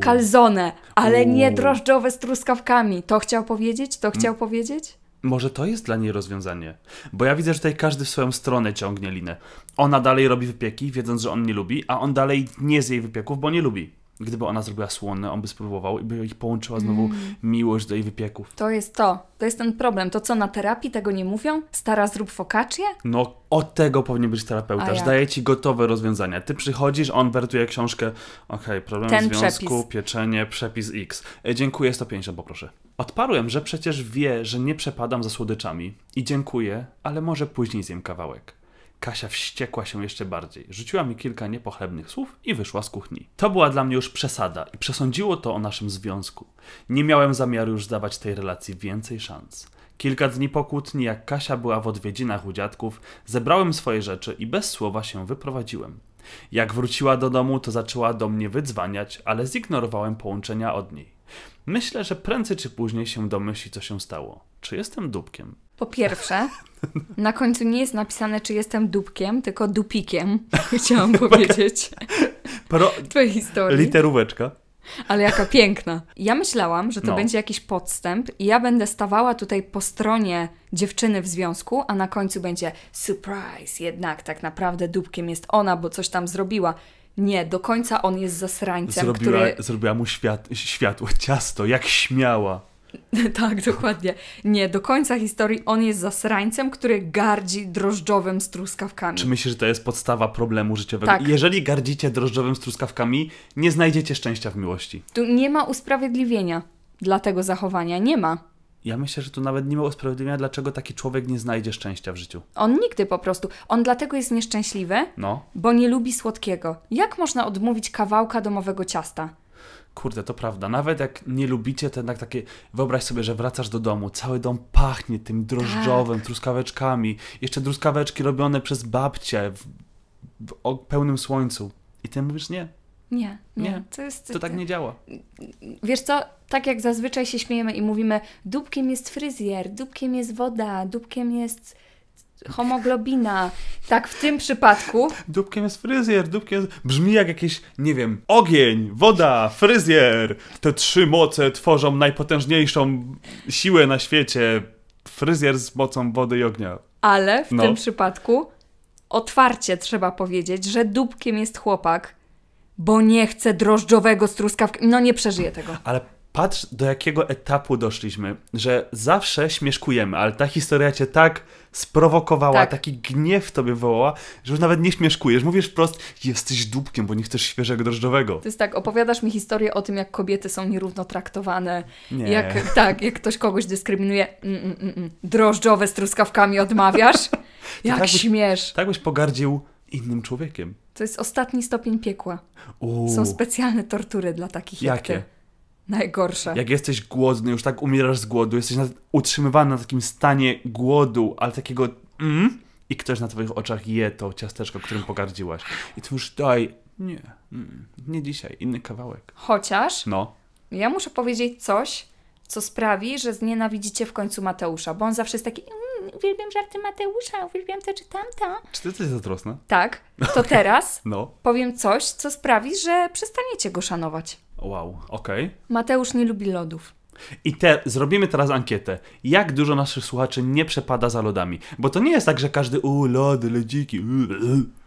Speaker 2: kalzone,
Speaker 1: ale Uuu. nie drożdżowe z truskawkami. To chciał powiedzieć? To chciał mm. powiedzieć?
Speaker 2: Może to jest dla niej rozwiązanie? Bo ja widzę, że tutaj każdy w swoją stronę ciągnie linę. Ona dalej robi wypieki, wiedząc, że on nie lubi, a on dalej nie z jej wypieków, bo nie lubi. Gdyby ona zrobiła słone, on by spróbował i by ich połączyła znowu mm. miłość do jej wypieków.
Speaker 1: To jest to. To jest ten problem. To co na terapii tego nie mówią? Stara zrób focaccię?
Speaker 2: No od tego powinien być terapeuta. Daje ci gotowe rozwiązania. Ty przychodzisz, on wertuje książkę. Okej, okay, problem ten w związku, przepis. pieczenie, przepis X. E, dziękuję, 150 poproszę. Odparłem, że przecież wie, że nie przepadam za słodyczami i dziękuję, ale może później zjem kawałek. Kasia wściekła się jeszcze bardziej. Rzuciła mi kilka niepochlebnych słów i wyszła z kuchni. To była dla mnie już przesada i przesądziło to o naszym związku. Nie miałem zamiaru już dawać tej relacji więcej szans. Kilka dni po kłótni, jak Kasia była w odwiedzinach u dziadków, zebrałem swoje rzeczy i bez słowa się wyprowadziłem. Jak wróciła do domu, to zaczęła do mnie wydzwaniać, ale zignorowałem połączenia od niej. Myślę, że prędzej czy później się domyśli, co się stało. Czy jestem dupkiem?
Speaker 1: Po pierwsze, na końcu nie jest napisane, czy jestem dupkiem, tylko dupikiem,
Speaker 2: chciałam powiedzieć.
Speaker 1: Pro... Twojej historii.
Speaker 2: Literóweczka.
Speaker 1: Ale jaka piękna. Ja myślałam, że to no. będzie jakiś podstęp i ja będę stawała tutaj po stronie dziewczyny w związku, a na końcu będzie surprise, jednak tak naprawdę dupkiem jest ona, bo coś tam zrobiła. Nie, do końca on jest zasrańcem, Zrobiła, który...
Speaker 2: zrobiła mu świat, światło, ciasto, jak śmiała.
Speaker 1: tak, dokładnie. Nie, do końca historii on jest zasrańcem, który gardzi drożdżowym z truskawkami. Czy
Speaker 2: myślisz, że to jest podstawa problemu życiowego? Tak. Jeżeli gardzicie drożdżowym z truskawkami, nie znajdziecie szczęścia w miłości.
Speaker 1: Tu nie ma usprawiedliwienia dla tego zachowania. Nie ma
Speaker 2: ja myślę, że to nawet nie ma usprawiedliwienia, dlaczego taki człowiek nie znajdzie szczęścia w życiu.
Speaker 1: On nigdy po prostu. On dlatego jest nieszczęśliwy, no. bo nie lubi słodkiego. Jak można odmówić kawałka domowego ciasta?
Speaker 2: Kurde, to prawda. Nawet jak nie lubicie, to jednak takie. Wyobraź sobie, że wracasz do domu, cały dom pachnie tym drożdżowym, tak. truskaweczkami. Jeszcze truskaweczki robione przez babcię w, w, w pełnym słońcu. I ty mówisz nie, nie,
Speaker 1: nie. No, nie. To, jest, to tak nie działa. Wiesz co, tak jak zazwyczaj się śmiejemy i mówimy, dupkiem jest fryzjer, dupkiem jest woda, dupkiem jest homoglobina. Tak w tym przypadku.
Speaker 2: Dupkiem jest fryzjer, dupkiem jest... Brzmi jak jakiś, nie wiem, ogień, woda, fryzjer. Te trzy moce tworzą najpotężniejszą siłę na świecie. Fryzjer z mocą wody i ognia.
Speaker 1: Ale w no. tym przypadku otwarcie trzeba powiedzieć, że dupkiem jest chłopak bo nie chcę drożdżowego struskawki. No nie przeżyję tego.
Speaker 2: Ale patrz, do jakiego etapu doszliśmy, że zawsze śmieszkujemy, ale ta historia cię tak sprowokowała, tak. taki gniew w tobie wywołała, że już nawet nie śmieszkujesz. Mówisz wprost, jesteś dupkiem, bo nie chcesz świeżego drożdżowego. To
Speaker 1: jest tak, opowiadasz mi historię o tym, jak kobiety są nierówno traktowane, nie. jak, tak, jak ktoś kogoś dyskryminuje. Mm, mm, mm. mm. Drożdżowe z truskawkami odmawiasz? jak tak śmiesz?
Speaker 2: tak byś pogardził innym człowiekiem.
Speaker 1: To jest ostatni stopień piekła. Są specjalne tortury dla takich Jakie? jak ty. Najgorsze. Jak
Speaker 2: jesteś głodny, już tak umierasz z głodu, jesteś utrzymywany na takim stanie głodu, ale takiego mm, i ktoś na twoich oczach je to ciasteczko, którym pogardziłaś. I ty już daj, nie, mm, nie dzisiaj, inny kawałek.
Speaker 1: Chociaż no. ja muszę powiedzieć coś, co sprawi, że znienawidzicie w końcu Mateusza, bo on zawsze jest taki, mm, uwielbiam żarty Mateusza, uwielbiam to czy tamto.
Speaker 2: Czy ty jesteś zazdrosna?
Speaker 1: Tak. To teraz no. powiem coś, co sprawi, że przestaniecie go szanować.
Speaker 2: Wow, okej. Okay.
Speaker 1: Mateusz nie lubi lodów.
Speaker 2: I te, zrobimy teraz ankietę. Jak dużo naszych słuchaczy nie przepada za lodami? Bo to nie jest tak, że każdy u lody, lodziki.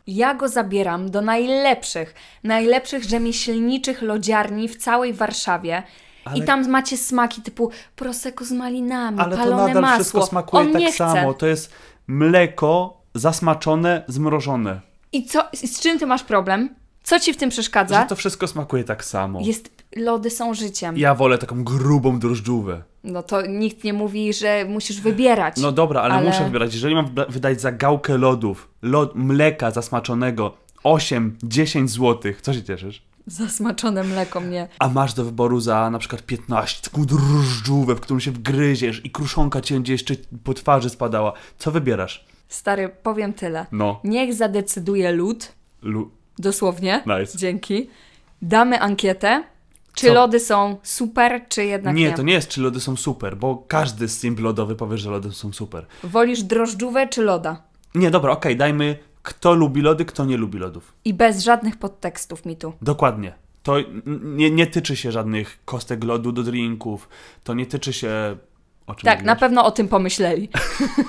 Speaker 1: Ja go zabieram do najlepszych, najlepszych rzemieślniczych lodziarni w całej Warszawie. Ale... I tam macie smaki typu prosecco z malinami, Ale palone to nadal masło. wszystko smakuje On tak samo.
Speaker 2: To jest mleko zasmaczone, zmrożone.
Speaker 1: I co, z czym ty masz problem? Co ci w tym przeszkadza? Że to
Speaker 2: wszystko smakuje tak samo. Jest,
Speaker 1: lody są życiem. Ja
Speaker 2: wolę taką grubą drożdżówę.
Speaker 1: No to nikt nie mówi, że musisz wybierać. No
Speaker 2: dobra, ale, ale... muszę wybierać. Jeżeli mam wydać za gałkę lodów, lod, mleka zasmaczonego 8-10 zł, co się cieszysz?
Speaker 1: Zasmaczone mleko mnie.
Speaker 2: A masz do wyboru za na przykład 15, taką drżdżówę, w którą się wgryziesz i kruszonka cię gdzieś jeszcze po twarzy spadała. Co wybierasz?
Speaker 1: Stary, powiem tyle. No. Niech zadecyduje lud. Lu Dosłownie. Nice. Dzięki. Damy ankietę. Czy Co? lody są super, czy jednak nie? Nie, to nie
Speaker 2: jest, czy lody są super, bo każdy z simp lodowy powie, że lody są super.
Speaker 1: Wolisz drożdżówę czy loda?
Speaker 2: Nie, dobra, okej, okay, dajmy kto lubi lody, kto nie lubi lodów.
Speaker 1: I bez żadnych podtekstów mitu.
Speaker 2: Dokładnie. To nie, nie tyczy się żadnych kostek lodu do drinków, to nie tyczy się tak, mówiłeś? na
Speaker 1: pewno o tym pomyśleli.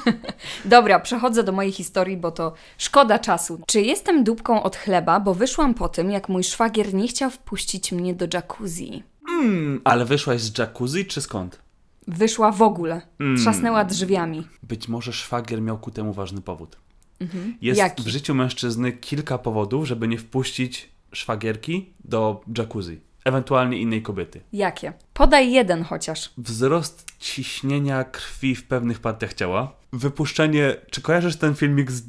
Speaker 1: Dobra, przechodzę do mojej historii, bo to szkoda czasu. Czy jestem dupką od chleba, bo wyszłam po tym, jak mój szwagier nie chciał wpuścić mnie do jacuzzi.
Speaker 2: Mm, ale wyszłaś z jacuzzi czy skąd?
Speaker 1: Wyszła w ogóle. Mm. Trzasnęła drzwiami.
Speaker 2: Być może szwagier miał ku temu ważny powód. Mhm. Jest Jaki? w życiu mężczyzny kilka powodów, żeby nie wpuścić szwagierki do jacuzzi, ewentualnie innej kobiety.
Speaker 1: Jakie? Podaj jeden
Speaker 2: chociaż. Wzrost ciśnienia krwi w pewnych partiach ciała. Wypuszczenie. Czy kojarzysz ten filmik z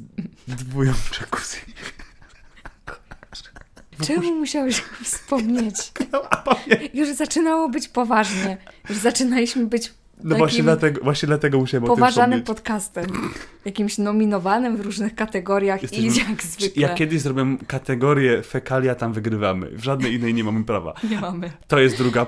Speaker 2: dwóją jacuzzi? Czemu
Speaker 1: musiałeś wspomnieć? No, Już zaczynało być poważnie. Już zaczynaliśmy być no właśnie dlatego,
Speaker 2: właśnie dlatego musiałem poważanym o
Speaker 1: tym podcastem, jakimś nominowanym w różnych kategoriach i jak zwykle. Ja kiedyś
Speaker 2: zrobiłem kategorię fekalia, tam wygrywamy. W żadnej innej nie mamy prawa. Nie mamy. To jest druga,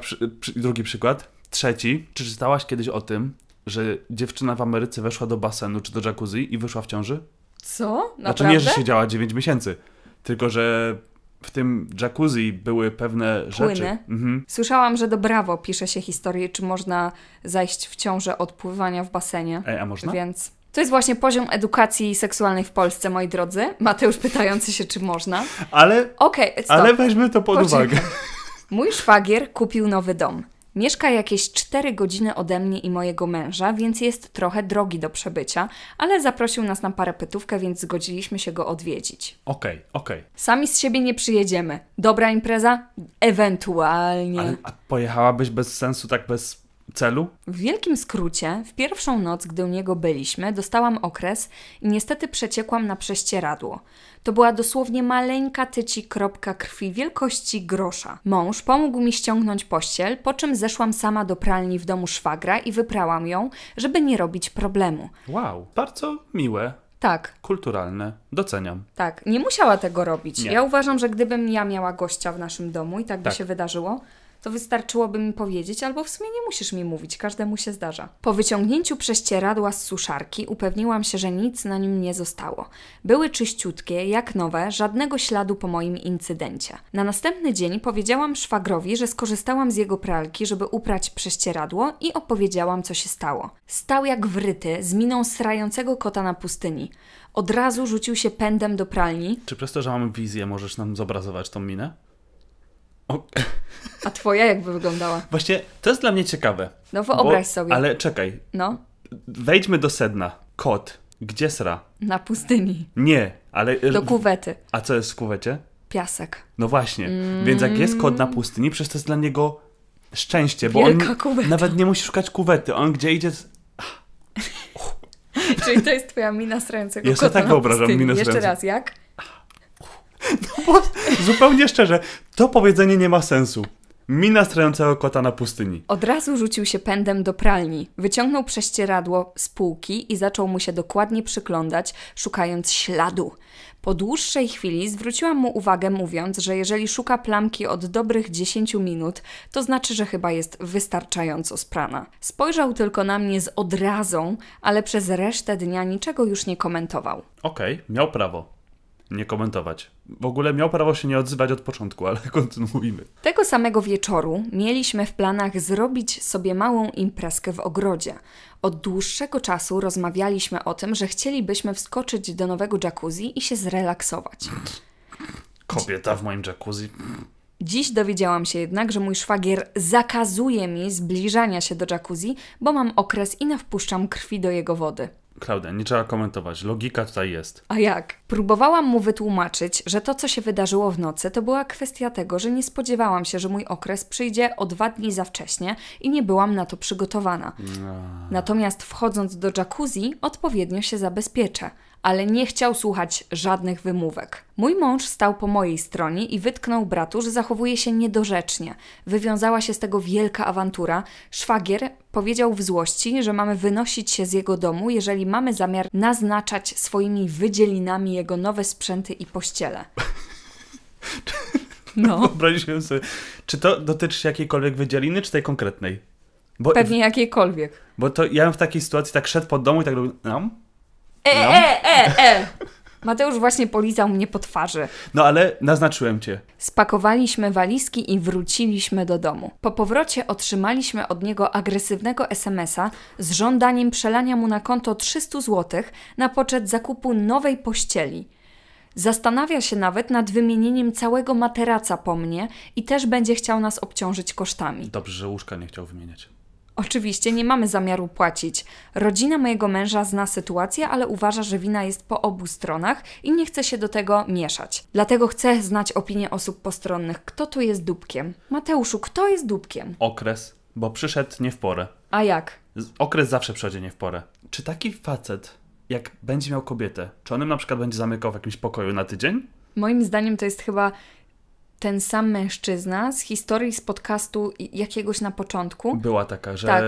Speaker 2: drugi przykład. Trzeci. Czy czytałaś kiedyś o tym, że dziewczyna w Ameryce weszła do basenu czy do jacuzzi i wyszła w ciąży? Co? Naprawdę? Znaczy nie, że siedziała 9 miesięcy, tylko że w tym jacuzzi były pewne Płyny. rzeczy. Mhm.
Speaker 1: Słyszałam, że do Bravo pisze się historię, czy można zajść w ciążę od pływania w basenie. Ej, a można? Więc to jest właśnie poziom edukacji seksualnej w Polsce, moi drodzy. Mateusz pytający się, czy można. Ale, okay, ale weźmy to pod Poczekaj. uwagę. Mój szwagier kupił nowy dom. Mieszka jakieś 4 godziny ode mnie i mojego męża, więc jest trochę drogi do przebycia, ale zaprosił nas na parapetówkę, więc zgodziliśmy się go odwiedzić.
Speaker 2: Okej, okay, okej. Okay.
Speaker 1: Sami z siebie nie przyjedziemy. Dobra impreza? Ewentualnie. Ale, a
Speaker 2: pojechałabyś bez sensu, tak bez celu?
Speaker 1: W wielkim skrócie, w pierwszą noc, gdy u niego byliśmy, dostałam okres i niestety przeciekłam na prześcieradło. To była dosłownie maleńka tyci kropka krwi wielkości grosza. Mąż pomógł mi ściągnąć pościel, po czym zeszłam sama do pralni w domu szwagra i wyprałam ją, żeby nie robić problemu.
Speaker 2: Wow, bardzo miłe. Tak. Kulturalne. Doceniam.
Speaker 1: Tak. Nie musiała tego robić. Nie. Ja uważam, że gdybym ja miała gościa w naszym domu i tak, tak. by się wydarzyło, to wystarczyłoby mi powiedzieć, albo w sumie nie musisz mi mówić, każdemu się zdarza. Po wyciągnięciu prześcieradła z suszarki upewniłam się, że nic na nim nie zostało. Były czyściutkie, jak nowe, żadnego śladu po moim incydencie. Na następny dzień powiedziałam szwagrowi, że skorzystałam z jego pralki, żeby uprać prześcieradło i opowiedziałam, co się stało. Stał jak wryty, z miną srającego kota na pustyni. Od razu rzucił się pędem do pralni.
Speaker 2: Czy przez to, że mam wizję, możesz nam zobrazować tą minę?
Speaker 1: A twoja jakby wyglądała?
Speaker 2: Właśnie to jest dla mnie ciekawe. No wyobraź bo, sobie. Ale czekaj. No. Wejdźmy do sedna. Kot. Gdzie sra?
Speaker 1: Na pustyni.
Speaker 2: Nie, ale... Y, do kuwety. A co jest w kuwecie? Piasek. No właśnie. Mm. Więc jak jest kot na pustyni, przecież to jest dla niego szczęście, bo Wielka on kuweta. nawet nie musi szukać kuwety. On gdzie idzie... Z...
Speaker 1: Czyli to jest twoja mina srającego Jeszcze kota tak wyobrażam minę srającego. Jeszcze raz, jak?
Speaker 2: No bo zupełnie szczerze, to powiedzenie nie ma sensu. Mina strającego kota na pustyni.
Speaker 1: Od razu rzucił się pędem do pralni, wyciągnął prześcieradło z półki i zaczął mu się dokładnie przyglądać, szukając śladu. Po dłuższej chwili zwróciłam mu uwagę, mówiąc, że jeżeli szuka plamki od dobrych 10 minut, to znaczy, że chyba jest wystarczająco sprana. Spojrzał tylko na mnie z odrazą, ale przez resztę dnia niczego już nie komentował.
Speaker 2: Okej, okay, miał prawo nie komentować. W ogóle miał prawo się nie odzywać od początku, ale kontynuujmy.
Speaker 1: Tego samego wieczoru mieliśmy w planach zrobić sobie małą imprezkę w ogrodzie. Od dłuższego czasu rozmawialiśmy o tym, że chcielibyśmy wskoczyć do nowego jacuzzi i się zrelaksować.
Speaker 2: Kobieta w moim jacuzzi.
Speaker 1: Dziś dowiedziałam się jednak, że mój szwagier zakazuje mi zbliżania się do jacuzzi, bo mam okres i nawpuszczam krwi do jego wody.
Speaker 2: Klaudia, nie trzeba komentować. Logika tutaj jest.
Speaker 1: A jak? Próbowałam mu wytłumaczyć, że to, co się wydarzyło w nocy, to była kwestia tego, że nie spodziewałam się, że mój okres przyjdzie o dwa dni za wcześnie i nie byłam na to przygotowana. No. Natomiast wchodząc do jacuzzi, odpowiednio się zabezpieczę ale nie chciał słuchać żadnych wymówek. Mój mąż stał po mojej stronie i wytknął bratu, że zachowuje się niedorzecznie. Wywiązała się z tego wielka awantura. Szwagier powiedział w złości, że mamy wynosić się z jego domu, jeżeli mamy zamiar naznaczać swoimi wydzielinami jego nowe sprzęty i pościele.
Speaker 2: No. Wyobraźmy sobie. Czy to dotyczy jakiejkolwiek wydzieliny, czy tej konkretnej? Bo, Pewnie
Speaker 1: jakiejkolwiek.
Speaker 2: Bo to ja bym w takiej sytuacji tak szedł pod domu i tak robił, No? E, no. e,
Speaker 1: e, e. Mateusz właśnie polizał mnie po twarzy.
Speaker 2: No ale naznaczyłem cię.
Speaker 1: Spakowaliśmy walizki i wróciliśmy do domu. Po powrocie otrzymaliśmy od niego agresywnego SMS-a z żądaniem przelania mu na konto 300 zł na poczet zakupu nowej pościeli. Zastanawia się nawet nad wymienieniem całego materaca po mnie i też będzie chciał nas obciążyć kosztami.
Speaker 2: Dobrze, że łóżka nie chciał wymieniać.
Speaker 1: Oczywiście nie mamy zamiaru płacić. Rodzina mojego męża zna sytuację, ale uważa, że wina jest po obu stronach i nie chce się do tego mieszać. Dlatego chcę znać opinię osób postronnych. Kto tu jest dupkiem? Mateuszu, kto jest dupkiem?
Speaker 2: Okres, bo przyszedł nie w porę. A jak? Okres zawsze przychodzi nie w porę. Czy taki facet, jak będzie miał kobietę, czy on na przykład będzie zamykał w jakimś pokoju na tydzień?
Speaker 1: Moim zdaniem to jest chyba ten sam mężczyzna z historii z podcastu jakiegoś na początku. Była
Speaker 2: taka, że tak.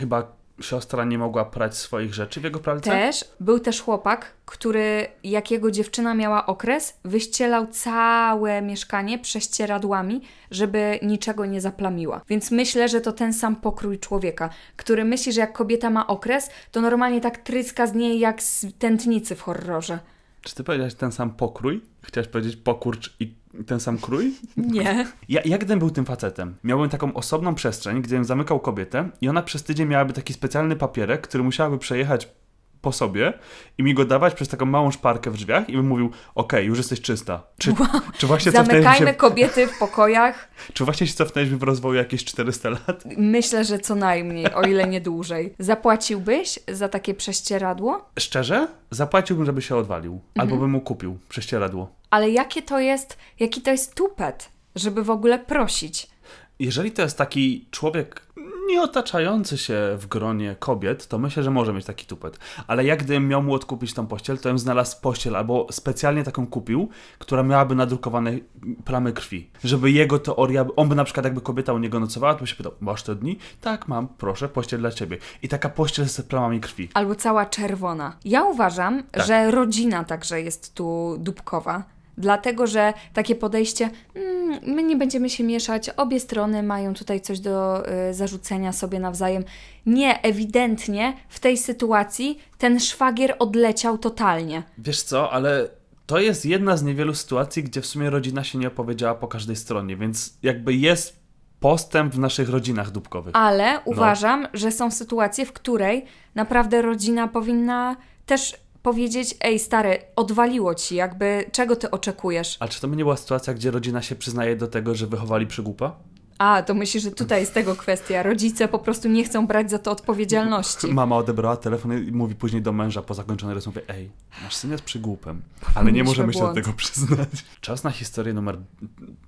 Speaker 2: chyba siostra nie mogła prać swoich rzeczy w jego pralce? Też.
Speaker 1: Był też chłopak, który jak jego dziewczyna miała okres, wyścielał całe mieszkanie prześcieradłami, żeby niczego nie zaplamiła. Więc myślę, że to ten sam pokrój człowieka, który myśli, że jak kobieta ma okres, to normalnie tak tryska z niej jak z tętnicy w horrorze.
Speaker 2: Czy ty powiedziałeś ten sam pokrój? Chciałeś powiedzieć pokurcz i ten sam krój? Nie. Ja, ja gdybym był tym facetem, miałbym taką osobną przestrzeń, bym zamykał kobietę i ona przez tydzień miałaby taki specjalny papierek, który musiałaby przejechać po sobie i mi go dawać przez taką małą szparkę w drzwiach i bym mówił, okej, okay, już jesteś czysta. Czy, wow. czy właśnie Zamykajmy się... kobiety
Speaker 1: w pokojach.
Speaker 2: czy właśnie się cofnęliśmy w rozwoju jakieś 400 lat?
Speaker 1: Myślę, że co najmniej, o ile nie dłużej. Zapłaciłbyś za takie prześcieradło?
Speaker 2: Szczerze? Zapłaciłbym, żeby się odwalił. Albo mhm. bym mu kupił prześcieradło.
Speaker 1: Ale jakie to jest, jaki to jest tupet, żeby w ogóle prosić?
Speaker 2: Jeżeli to jest taki człowiek, nie otaczający się w gronie kobiet, to myślę, że może mieć taki tupet. Ale jak gdybym miał mu odkupić tą pościel, to bym znalazł pościel albo specjalnie taką kupił, która miałaby nadrukowane plamy krwi. Żeby jego teoria, on by na przykład jakby kobieta u niego nocowała, to by się pytał, masz te dni? Tak, mam, proszę, pościel dla ciebie. I taka pościel z plamami krwi.
Speaker 1: Albo cała czerwona. Ja uważam, tak. że rodzina także jest tu dupkowa dlatego że takie podejście, mm, my nie będziemy się mieszać, obie strony mają tutaj coś do y, zarzucenia sobie nawzajem. Nie, ewidentnie w tej sytuacji ten szwagier odleciał totalnie.
Speaker 2: Wiesz co, ale to jest jedna z niewielu sytuacji, gdzie w sumie rodzina się nie opowiedziała po każdej stronie, więc jakby jest postęp w naszych rodzinach dubkowych. Ale no. uważam,
Speaker 1: no. że są sytuacje, w której naprawdę rodzina powinna też powiedzieć, ej stary, odwaliło ci, jakby czego ty oczekujesz?
Speaker 2: A czy to by nie była sytuacja, gdzie rodzina się przyznaje do tego, że wychowali przygłupa?
Speaker 1: A, to myślisz, że tutaj jest tego kwestia. Rodzice po prostu nie chcą brać za to odpowiedzialności. Mama
Speaker 2: odebrała telefon i mówi później do męża po zakończonej rozmowie, ej, nasz syn jest przygłupem, ale nie możemy się do tego przyznać. Czas na historię numer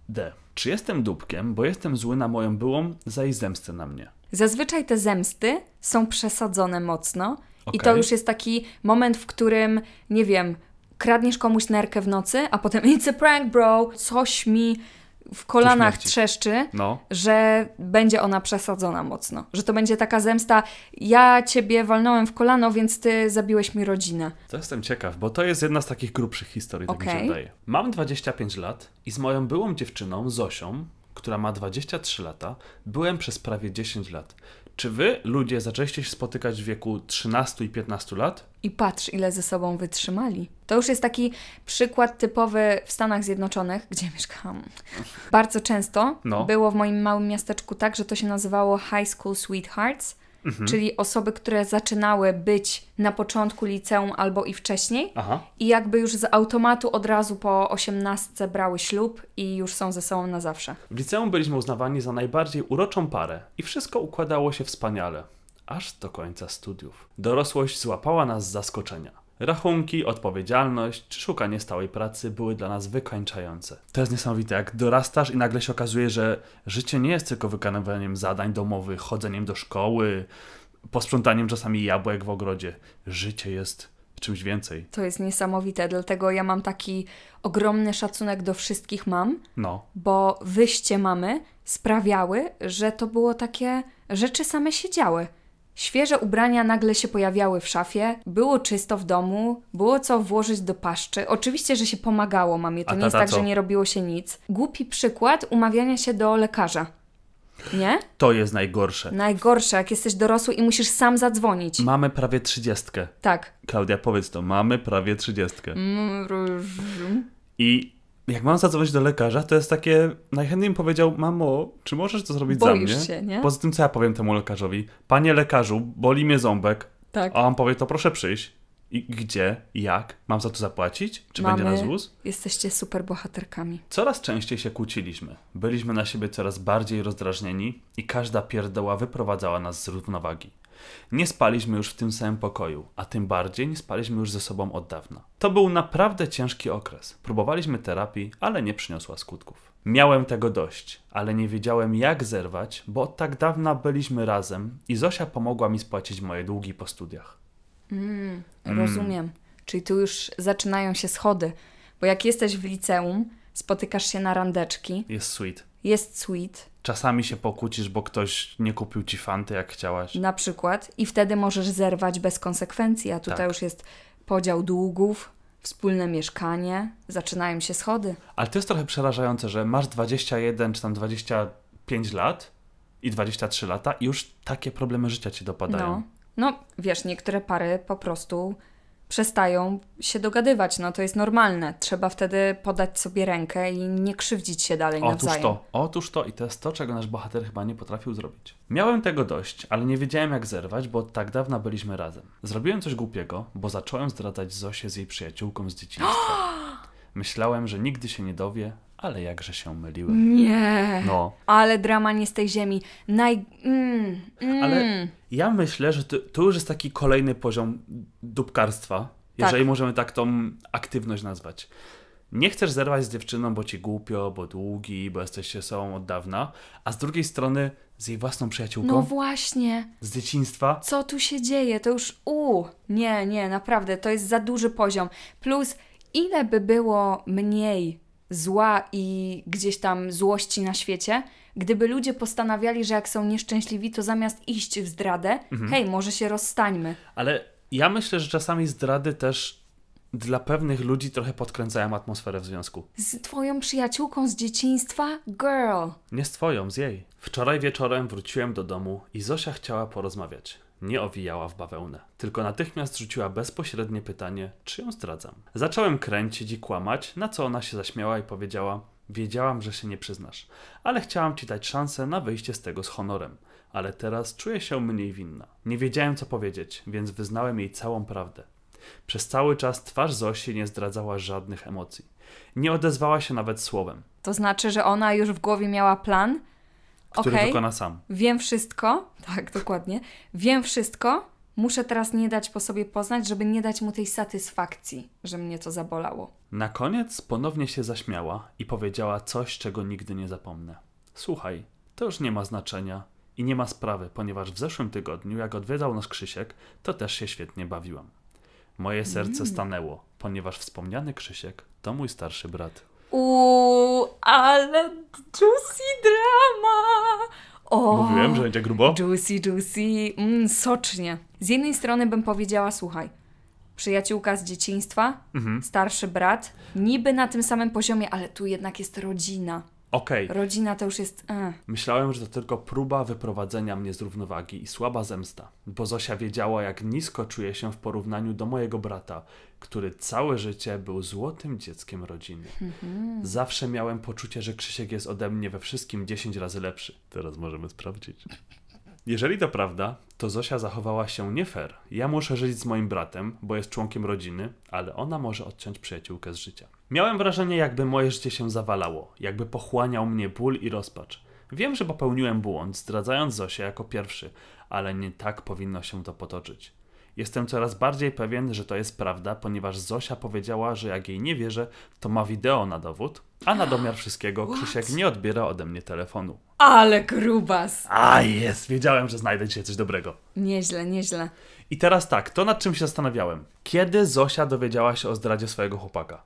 Speaker 2: D. Czy jestem dupkiem, bo jestem zły na moją byłą za jej zemstę na mnie?
Speaker 1: Zazwyczaj te zemsty są przesadzone mocno Okay. I to już jest taki moment, w którym, nie wiem, kradniesz komuś nerkę w nocy, a potem it's a prank, bro, coś mi w kolanach trzeszczy, no. że będzie ona przesadzona mocno. Że to będzie taka zemsta, ja ciebie walnąłem w kolano, więc ty zabiłeś mi rodzinę.
Speaker 2: To jestem ciekaw, bo to jest jedna z takich grubszych historii, okay. tak mi się wydaje. Mam 25 lat i z moją byłą dziewczyną, Zosią, która ma 23 lata, byłem przez prawie 10 lat. Czy wy, ludzie, zaczęliście się spotykać w wieku 13 i 15 lat?
Speaker 1: I patrz, ile ze sobą wytrzymali. To już jest taki przykład typowy w Stanach Zjednoczonych, gdzie mieszkam. Bardzo często no. było w moim małym miasteczku tak, że to się nazywało High School Sweethearts Mhm. czyli osoby, które zaczynały być na początku liceum albo i wcześniej, Aha. i jakby już z automatu od razu po osiemnastce brały ślub i już są ze sobą na zawsze.
Speaker 2: W liceum byliśmy uznawani za najbardziej uroczą parę i wszystko układało się wspaniale, aż do końca studiów. Dorosłość złapała nas z zaskoczenia. Rachunki, odpowiedzialność czy szukanie stałej pracy były dla nas wykańczające. To jest niesamowite, jak dorastasz i nagle się okazuje, że życie nie jest tylko wykonywaniem zadań domowych, chodzeniem do szkoły, posprzątaniem czasami jabłek w ogrodzie. Życie jest czymś więcej.
Speaker 1: To jest niesamowite, dlatego ja mam taki ogromny szacunek do wszystkich mam, no. bo wyście mamy sprawiały, że to było takie, rzeczy same się działy. Świeże ubrania nagle się pojawiały w szafie, było czysto w domu, było co włożyć do paszczy. Oczywiście, że się pomagało mamie, to nie jest tak, co? że nie robiło się nic. Głupi przykład umawiania się do lekarza. Nie?
Speaker 2: To jest najgorsze.
Speaker 1: Najgorsze, jak jesteś dorosły i musisz sam zadzwonić.
Speaker 2: Mamy prawie trzydziestkę. Tak. Klaudia, powiedz to. Mamy prawie trzydziestkę. Mm, I jak mam zadzwonić do lekarza, to jest takie, najchętniej bym powiedział, mamo, czy możesz to zrobić Boisz za mnie? Się, nie? Poza tym, co ja powiem temu lekarzowi? Panie lekarzu, boli mnie ząbek. Tak. A on powie, to proszę przyjść. I gdzie? Jak? Mam za to zapłacić? Czy Mamy, będzie na wóz?
Speaker 1: Jesteście super bohaterkami.
Speaker 2: Coraz częściej się kłóciliśmy. Byliśmy na siebie coraz bardziej rozdrażnieni i każda pierdoła wyprowadzała nas z równowagi nie spaliśmy już w tym samym pokoju, a tym bardziej nie spaliśmy już ze sobą od dawna. To był naprawdę ciężki okres. Próbowaliśmy terapii, ale nie przyniosła skutków. Miałem tego dość, ale nie wiedziałem jak zerwać, bo od tak dawna byliśmy razem i Zosia pomogła mi spłacić moje długi po studiach.
Speaker 1: Mm, mm. rozumiem. Mm. Czyli tu już zaczynają się schody, bo jak jesteś w liceum, spotykasz się na randeczki. Jest sweet. Jest sweet
Speaker 2: czasami się pokłócisz, bo ktoś nie kupił ci fanty, jak chciałaś.
Speaker 1: Na przykład. I wtedy możesz zerwać bez konsekwencji, a tutaj tak. już jest podział długów, wspólne mieszkanie, zaczynają się schody.
Speaker 2: Ale to jest trochę przerażające, że masz 21 czy tam 25 lat i 23 lata i już takie problemy życia ci dopadają. No,
Speaker 1: no wiesz, niektóre pary po prostu przestają się dogadywać. No to jest normalne. Trzeba wtedy podać sobie rękę i nie krzywdzić się dalej otóż nawzajem. Otóż
Speaker 2: to, otóż to i to jest to, czego nasz bohater chyba nie potrafił zrobić. Miałem tego dość, ale nie wiedziałem jak zerwać, bo od tak dawna byliśmy razem. Zrobiłem coś głupiego, bo zacząłem zdradzać Zosię z jej przyjaciółką z dzieciństwa. Myślałem, że nigdy się nie dowie, ale jakże się myliłem. Nie. No.
Speaker 1: Ale drama nie z tej ziemi. Naj. Mm, mm. Ale
Speaker 2: ja myślę, że to, już jest taki kolejny poziom dupkarstwa, jeżeli tak. możemy tak tą aktywność nazwać. Nie chcesz zerwać z dziewczyną, bo ci głupio, bo długi, bo jesteście sobą od dawna, a z drugiej strony z jej własną przyjaciółką. No
Speaker 1: właśnie.
Speaker 2: Z dzieciństwa.
Speaker 1: Co tu się dzieje? To już u. Nie, nie, naprawdę, to jest za duży poziom. Plus, ile by było mniej zła i gdzieś tam złości na świecie, gdyby ludzie postanawiali, że jak są nieszczęśliwi, to zamiast iść w zdradę, mhm. hej, może się rozstańmy.
Speaker 2: Ale ja myślę, że czasami zdrady też dla pewnych ludzi trochę podkręcają atmosferę w związku.
Speaker 1: Z twoją przyjaciółką z dzieciństwa? Girl!
Speaker 2: Nie z twoją, z jej. Wczoraj wieczorem wróciłem do domu i Zosia chciała porozmawiać nie owijała w bawełnę, tylko natychmiast rzuciła bezpośrednie pytanie, czy ją zdradzam. Zacząłem kręcić i kłamać, na co ona się zaśmiała i powiedziała: Wiedziałam, że się nie przyznasz, ale chciałam ci dać szansę na wyjście z tego z honorem, ale teraz czuję się mniej winna. Nie wiedziałem, co powiedzieć, więc wyznałem jej całą prawdę. Przez cały czas twarz Zosi nie zdradzała żadnych emocji. Nie odezwała się nawet słowem. To znaczy,
Speaker 1: że ona już w głowie miała plan, który okay, wykona sam. Wiem wszystko, tak, dokładnie. Wiem wszystko, muszę teraz nie dać po sobie poznać, żeby nie dać mu tej satysfakcji, że mnie to zabolało.
Speaker 2: Na koniec ponownie się zaśmiała i powiedziała coś, czego nigdy nie zapomnę. Słuchaj, to już nie ma znaczenia i nie ma sprawy, ponieważ w zeszłym tygodniu, jak odwiedzał nas Krzysiek, to też się świetnie bawiłam. Moje serce mm. stanęło, ponieważ wspomniany Krzysiek to mój starszy brat.
Speaker 1: Uuu, ale juicy drama! O, Mówiłem, że będzie
Speaker 2: grubo. Juicy,
Speaker 1: juicy, mm, socznie. Z jednej strony bym powiedziała, słuchaj, przyjaciółka z dzieciństwa, mhm. starszy brat, niby na tym samym poziomie, ale tu jednak jest rodzina.
Speaker 2: Okej. Okay. Rodzina to już jest. E. Myślałem, że to tylko próba wyprowadzenia mnie z równowagi i słaba zemsta, bo Zosia wiedziała, jak nisko czuję się w porównaniu do mojego brata, który całe życie był złotym dzieckiem rodziny. Mhm. Zawsze miałem poczucie, że Krzysiek jest ode mnie we wszystkim 10 razy lepszy. Teraz możemy sprawdzić. Jeżeli to prawda, to Zosia zachowała się nie fair. Ja muszę żyć z moim bratem, bo jest członkiem rodziny, ale ona może odciąć przyjaciółkę z życia. Miałem wrażenie, jakby moje życie się zawalało, jakby pochłaniał mnie ból i rozpacz. Wiem, że popełniłem błąd, zdradzając Zosię jako pierwszy, ale nie tak powinno się to potoczyć. Jestem coraz bardziej pewien, że to jest prawda, ponieważ Zosia powiedziała, że jak jej nie wierzę, to ma wideo na dowód, a na domiar wszystkiego Krzysiek nie odbiera ode mnie telefonu.
Speaker 1: Ale grubas! A
Speaker 2: jest, wiedziałem, że znajdę dzisiaj coś dobrego.
Speaker 1: Nieźle, nieźle.
Speaker 2: I teraz tak, to nad czym się zastanawiałem. Kiedy Zosia dowiedziała się o zdradzie swojego chłopaka?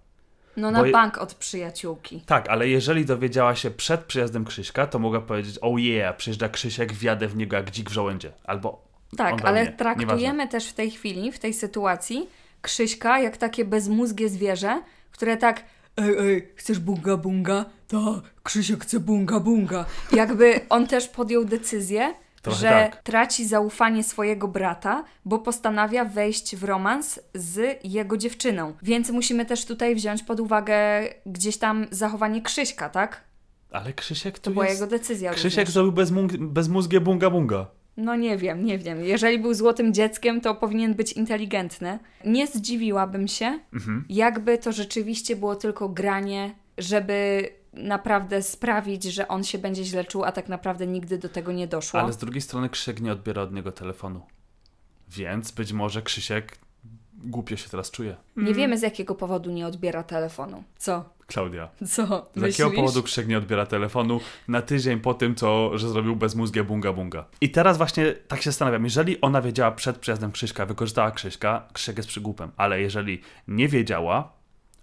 Speaker 1: No na je... bank od przyjaciółki.
Speaker 2: Tak, ale jeżeli dowiedziała się przed przyjazdem Krzyśka, to mogła powiedzieć, oh yeah, przyjeżdża Krzysiek, wjadę w niego jak dzik w żołędzie. Albo Tak, ale mnie. traktujemy Nieważne.
Speaker 1: też w tej chwili, w tej sytuacji Krzyśka jak takie bezmózgie zwierzę, które tak ej, ej, chcesz bunga bunga? To tak, Krzysiek chce bunga bunga. Jakby on też podjął decyzję, Trochę że tak. traci zaufanie swojego brata, bo postanawia wejść w romans z jego dziewczyną. Więc musimy też tutaj wziąć pod uwagę gdzieś tam zachowanie Krzyśka, tak?
Speaker 2: Ale Krzysiek to, to była jest... jego
Speaker 1: decyzja. Krzysiek
Speaker 2: również. zrobił bez mózgie bunga bunga.
Speaker 1: No nie wiem, nie wiem. Jeżeli był złotym dzieckiem, to powinien być inteligentny. Nie zdziwiłabym się, mhm. jakby to rzeczywiście było tylko granie, żeby naprawdę sprawić, że on się będzie źle czuł, a tak naprawdę nigdy do tego nie doszło. Ale z
Speaker 2: drugiej strony Krzysiek nie odbiera od niego telefonu. Więc być może Krzysiek głupio się teraz czuje.
Speaker 1: Nie mm. wiemy z jakiego powodu nie odbiera telefonu. Co?
Speaker 2: Klaudia. Co? Z myślisz? jakiego powodu Krzysiek nie odbiera telefonu na tydzień po tym, co, że zrobił mózgu bunga bunga. I teraz właśnie tak się zastanawiam, jeżeli ona wiedziała przed przyjazdem Krzyśka, wykorzystała Krzyśka, Krzysiek jest przygłupem, ale jeżeli nie wiedziała,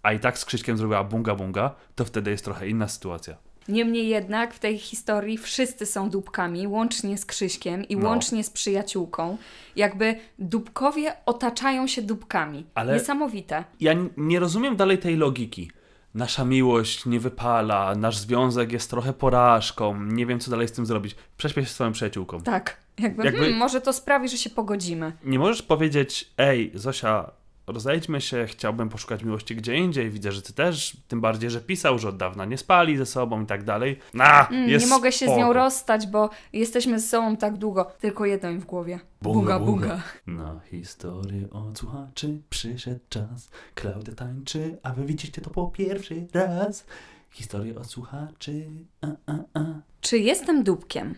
Speaker 2: a i tak z Krzyśkiem zrobiła bunga bunga, to wtedy jest trochę inna sytuacja.
Speaker 1: Niemniej jednak w tej historii wszyscy są dupkami, łącznie z Krzyśkiem i no. łącznie z przyjaciółką. Jakby dupkowie otaczają się dupkami. Ale Niesamowite.
Speaker 2: Ja nie rozumiem dalej tej logiki. Nasza miłość nie wypala, nasz związek jest trochę porażką, nie wiem co dalej z tym zrobić. Prześpię się z swoją przyjaciółką. Tak. Jakby, jakby... Hmm,
Speaker 1: może to sprawi, że się pogodzimy.
Speaker 2: Nie możesz powiedzieć, ej, Zosia, rozejdźmy się, chciałbym poszukać miłości gdzie indziej, widzę, że ty też, tym bardziej, że pisał, że od dawna nie spali ze sobą i tak dalej. Na, mm, jest nie mogę się spoko. z nią
Speaker 1: rozstać, bo jesteśmy ze sobą tak długo, tylko jedno im w głowie. Bunga, bunga.
Speaker 2: Na historię odsłuchaczy słuchaczy przyszedł czas. Klaudia tańczy, a wy widzicie to po pierwszy raz. Historię odsłuchaczy, słuchaczy.
Speaker 1: A, a, a. Czy jestem dupkiem?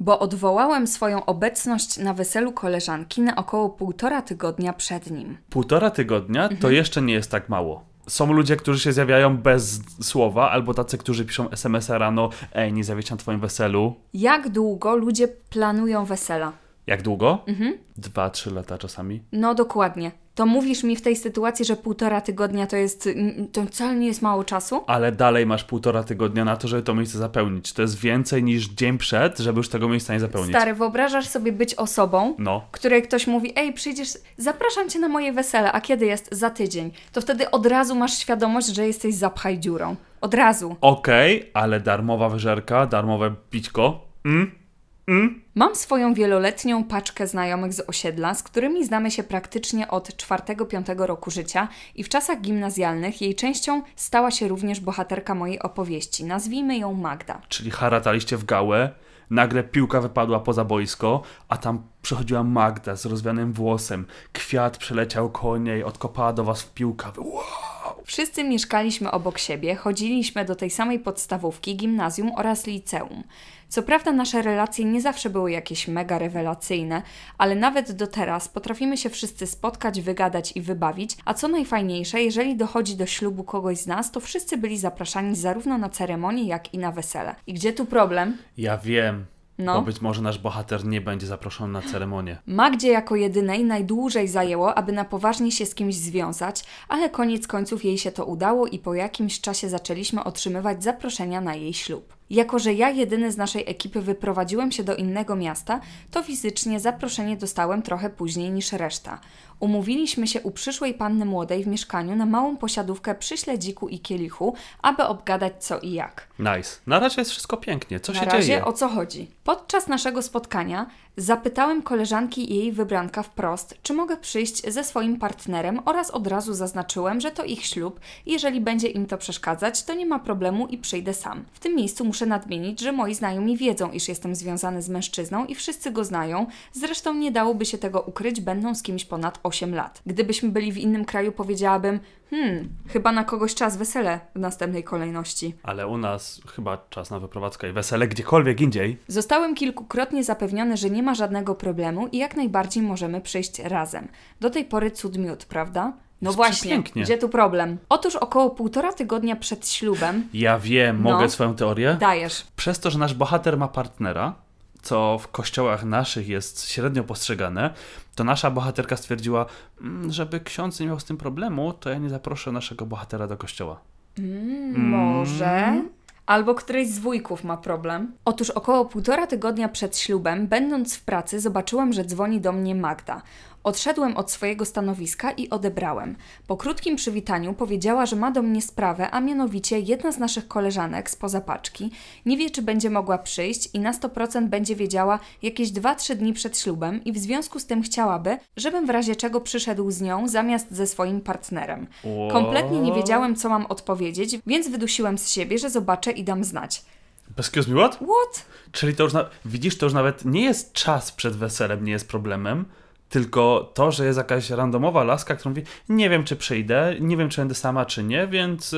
Speaker 1: bo odwołałem swoją obecność na weselu koleżanki na około półtora tygodnia przed nim.
Speaker 2: Półtora tygodnia to mhm. jeszcze nie jest tak mało są ludzie, którzy się zjawiają bez słowa, albo tacy, którzy piszą SMS-a rano, ej, nie zawieciam na twoim weselu.
Speaker 1: Jak długo ludzie planują wesela? Jak długo? Mhm.
Speaker 2: Dwa, trzy lata czasami.
Speaker 1: No dokładnie. To mówisz mi w tej sytuacji, że półtora tygodnia to jest. to wcale nie jest mało czasu.
Speaker 2: Ale dalej masz półtora tygodnia na to, żeby to miejsce zapełnić. To jest więcej niż dzień przed, żeby już tego miejsca nie zapełnić. Stary,
Speaker 1: wyobrażasz sobie być osobą, no. której ktoś mówi: Ej, przyjdziesz, zapraszam cię na moje wesele, a kiedy jest? Za tydzień. To wtedy od razu masz świadomość, że jesteś zapchaj dziurą. Od razu.
Speaker 2: Okej, okay, ale darmowa wyżerka, darmowe pićko. Mm? Mm?
Speaker 1: Mam swoją wieloletnią paczkę znajomych z osiedla, z którymi znamy się praktycznie od 4-5 roku życia i w czasach gimnazjalnych jej częścią stała się również bohaterka mojej opowieści. Nazwijmy ją Magda.
Speaker 2: Czyli harataliście w gałę, nagle piłka wypadła poza boisko, a tam przechodziła Magda z rozwianym włosem, kwiat przeleciał koło niej, odkopała do was w piłkę. Wow!
Speaker 1: Wszyscy mieszkaliśmy obok siebie, chodziliśmy do tej samej podstawówki, gimnazjum oraz liceum. Co prawda nasze relacje nie zawsze były jakieś mega rewelacyjne, ale nawet do teraz potrafimy się wszyscy spotkać, wygadać i wybawić, a co najfajniejsze, jeżeli dochodzi do ślubu kogoś z nas, to wszyscy byli zapraszani zarówno na ceremonię, jak i na wesele. I gdzie tu problem?
Speaker 2: Ja wiem. No. Bo być może nasz bohater nie będzie zaproszony na ceremonię.
Speaker 1: Magdzie jako jedynej najdłużej zajęło, aby na poważnie się z kimś związać, ale koniec końców jej się to udało i po jakimś czasie zaczęliśmy otrzymywać zaproszenia na jej ślub. Jako, że ja jedyny z naszej ekipy wyprowadziłem się do innego miasta, to fizycznie zaproszenie dostałem trochę później niż reszta. Umówiliśmy się u przyszłej panny młodej w mieszkaniu na małą posiadówkę przy śledziku i kielichu, aby obgadać co i jak.
Speaker 2: Nice. Na razie jest wszystko pięknie. Co na się dzieje? o co
Speaker 1: chodzi? Podczas naszego spotkania zapytałem koleżanki i jej wybranka wprost, czy mogę przyjść ze swoim partnerem oraz od razu zaznaczyłem, że to ich ślub. Jeżeli będzie im to przeszkadzać, to nie ma problemu i przyjdę sam. W tym miejscu muszę muszę nadmienić, że moi znajomi wiedzą, iż jestem związany z mężczyzną i wszyscy go znają. Zresztą nie dałoby się tego ukryć, będą z kimś ponad 8 lat. Gdybyśmy byli w innym kraju, powiedziałabym: Hmm, chyba na kogoś czas wesele w następnej kolejności.
Speaker 2: Ale u nas chyba czas na wyprowadzkę i wesele gdziekolwiek indziej.
Speaker 1: Zostałem kilkukrotnie zapewniony, że nie ma żadnego problemu i jak najbardziej możemy przyjść razem. Do tej pory cud miód, prawda? No właśnie, pięknie. gdzie tu problem? Otóż około półtora tygodnia przed ślubem.
Speaker 2: Ja wiem, no. mogę swoją teorię? Dajesz. Przez to, że nasz bohater ma partnera, co w kościołach naszych jest średnio postrzegane, to nasza bohaterka stwierdziła, mm, żeby ksiądz nie miał z tym problemu, to ja nie zaproszę naszego bohatera do kościoła.
Speaker 1: Mm, mm. Może. Albo któryś z wujków ma problem. Otóż około półtora tygodnia przed ślubem, będąc w pracy, zobaczyłam, że dzwoni do mnie Magda. Odszedłem od swojego stanowiska i odebrałem. Po krótkim przywitaniu powiedziała, że ma do mnie sprawę, a mianowicie jedna z naszych koleżanek spoza paczki nie wie, czy będzie mogła przyjść i na 100% będzie wiedziała jakieś 2-3 dni przed ślubem i w związku z tym chciałaby, żebym w razie czego przyszedł z nią zamiast ze swoim partnerem.
Speaker 2: Kompletnie nie wiedziałem,
Speaker 1: co mam odpowiedzieć, więc wydusiłem z siebie, że zobaczę i dam znać.
Speaker 2: Excuse me, what? What? Czyli to już, na... widzisz, to już nawet nie jest czas przed weselem, nie jest problemem, tylko to, że jest jakaś randomowa laska, która mówi, nie wiem czy przyjdę, nie wiem czy będę sama czy nie, więc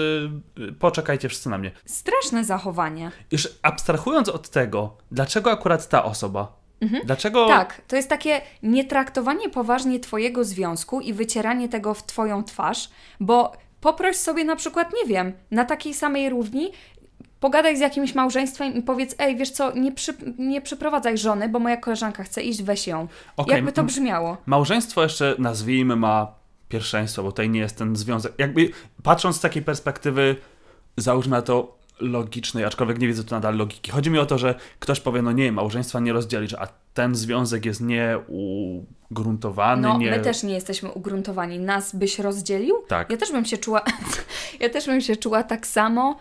Speaker 2: yy, poczekajcie wszyscy na mnie.
Speaker 1: Straszne zachowanie.
Speaker 2: Już abstrahując od tego, dlaczego akurat ta osoba? Mhm. Dlaczego? Tak,
Speaker 1: to jest takie nietraktowanie poważnie Twojego związku i wycieranie tego w Twoją twarz, bo poproś sobie na przykład, nie wiem, na takiej samej równi Pogadaj z jakimś małżeństwem i powiedz, ej, wiesz co, nie, przy, nie przyprowadzaj żony, bo moja koleżanka chce iść, weź ją.
Speaker 2: Okay. Jakby to brzmiało. Małżeństwo jeszcze, nazwijmy, ma pierwszeństwo, bo tutaj nie jest ten związek. Jakby patrząc z takiej perspektywy, załóżmy, na to logicznej, aczkolwiek nie widzę tu nadal logiki. Chodzi mi o to, że ktoś powie, no nie, małżeństwa nie rozdzielisz, a ten związek jest nieugruntowany. No, nie... my też
Speaker 1: nie jesteśmy ugruntowani. Nas byś rozdzielił? Tak. Ja też bym się czuła, ja też bym się czuła tak samo,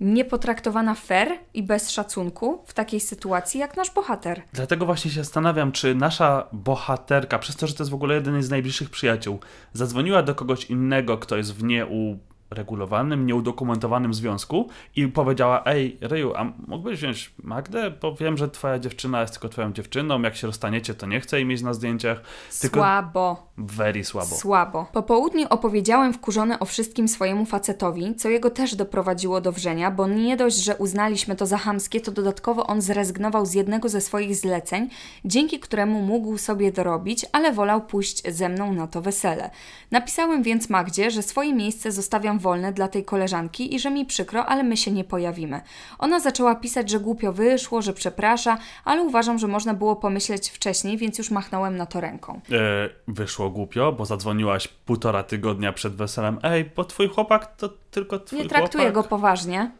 Speaker 1: niepotraktowana fair i bez szacunku w takiej sytuacji jak nasz bohater.
Speaker 2: Dlatego właśnie się zastanawiam, czy nasza bohaterka, przez to, że to jest w ogóle jeden z najbliższych przyjaciół, zadzwoniła do kogoś innego, kto jest w niej u regulowanym, nieudokumentowanym związku i powiedziała, ej Ryu, a mógłbyś wziąć Magdę? Bo wiem, że twoja dziewczyna jest tylko twoją dziewczyną, jak się rozstaniecie, to nie chcę jej mieć na zdjęciach. Tylko... Słabo. Very słabo.
Speaker 1: Słabo. Po południu opowiedziałem wkurzone o wszystkim swojemu facetowi, co jego też doprowadziło do wrzenia, bo nie dość, że uznaliśmy to za hamskie, to dodatkowo on zrezygnował z jednego ze swoich zleceń, dzięki któremu mógł sobie dorobić, ale wolał pójść ze mną na to wesele. Napisałem więc Magdzie, że swoje miejsce zostawiam wolne dla tej koleżanki i że mi przykro, ale my się nie pojawimy. Ona zaczęła pisać, że głupio wyszło, że przeprasza, ale uważam, że można było pomyśleć wcześniej, więc już machnąłem na to ręką.
Speaker 2: E, wyszło głupio, bo zadzwoniłaś półtora tygodnia przed weselem. Ej, bo twój chłopak to tylko twój Nie traktuję chłopak. go
Speaker 1: poważnie.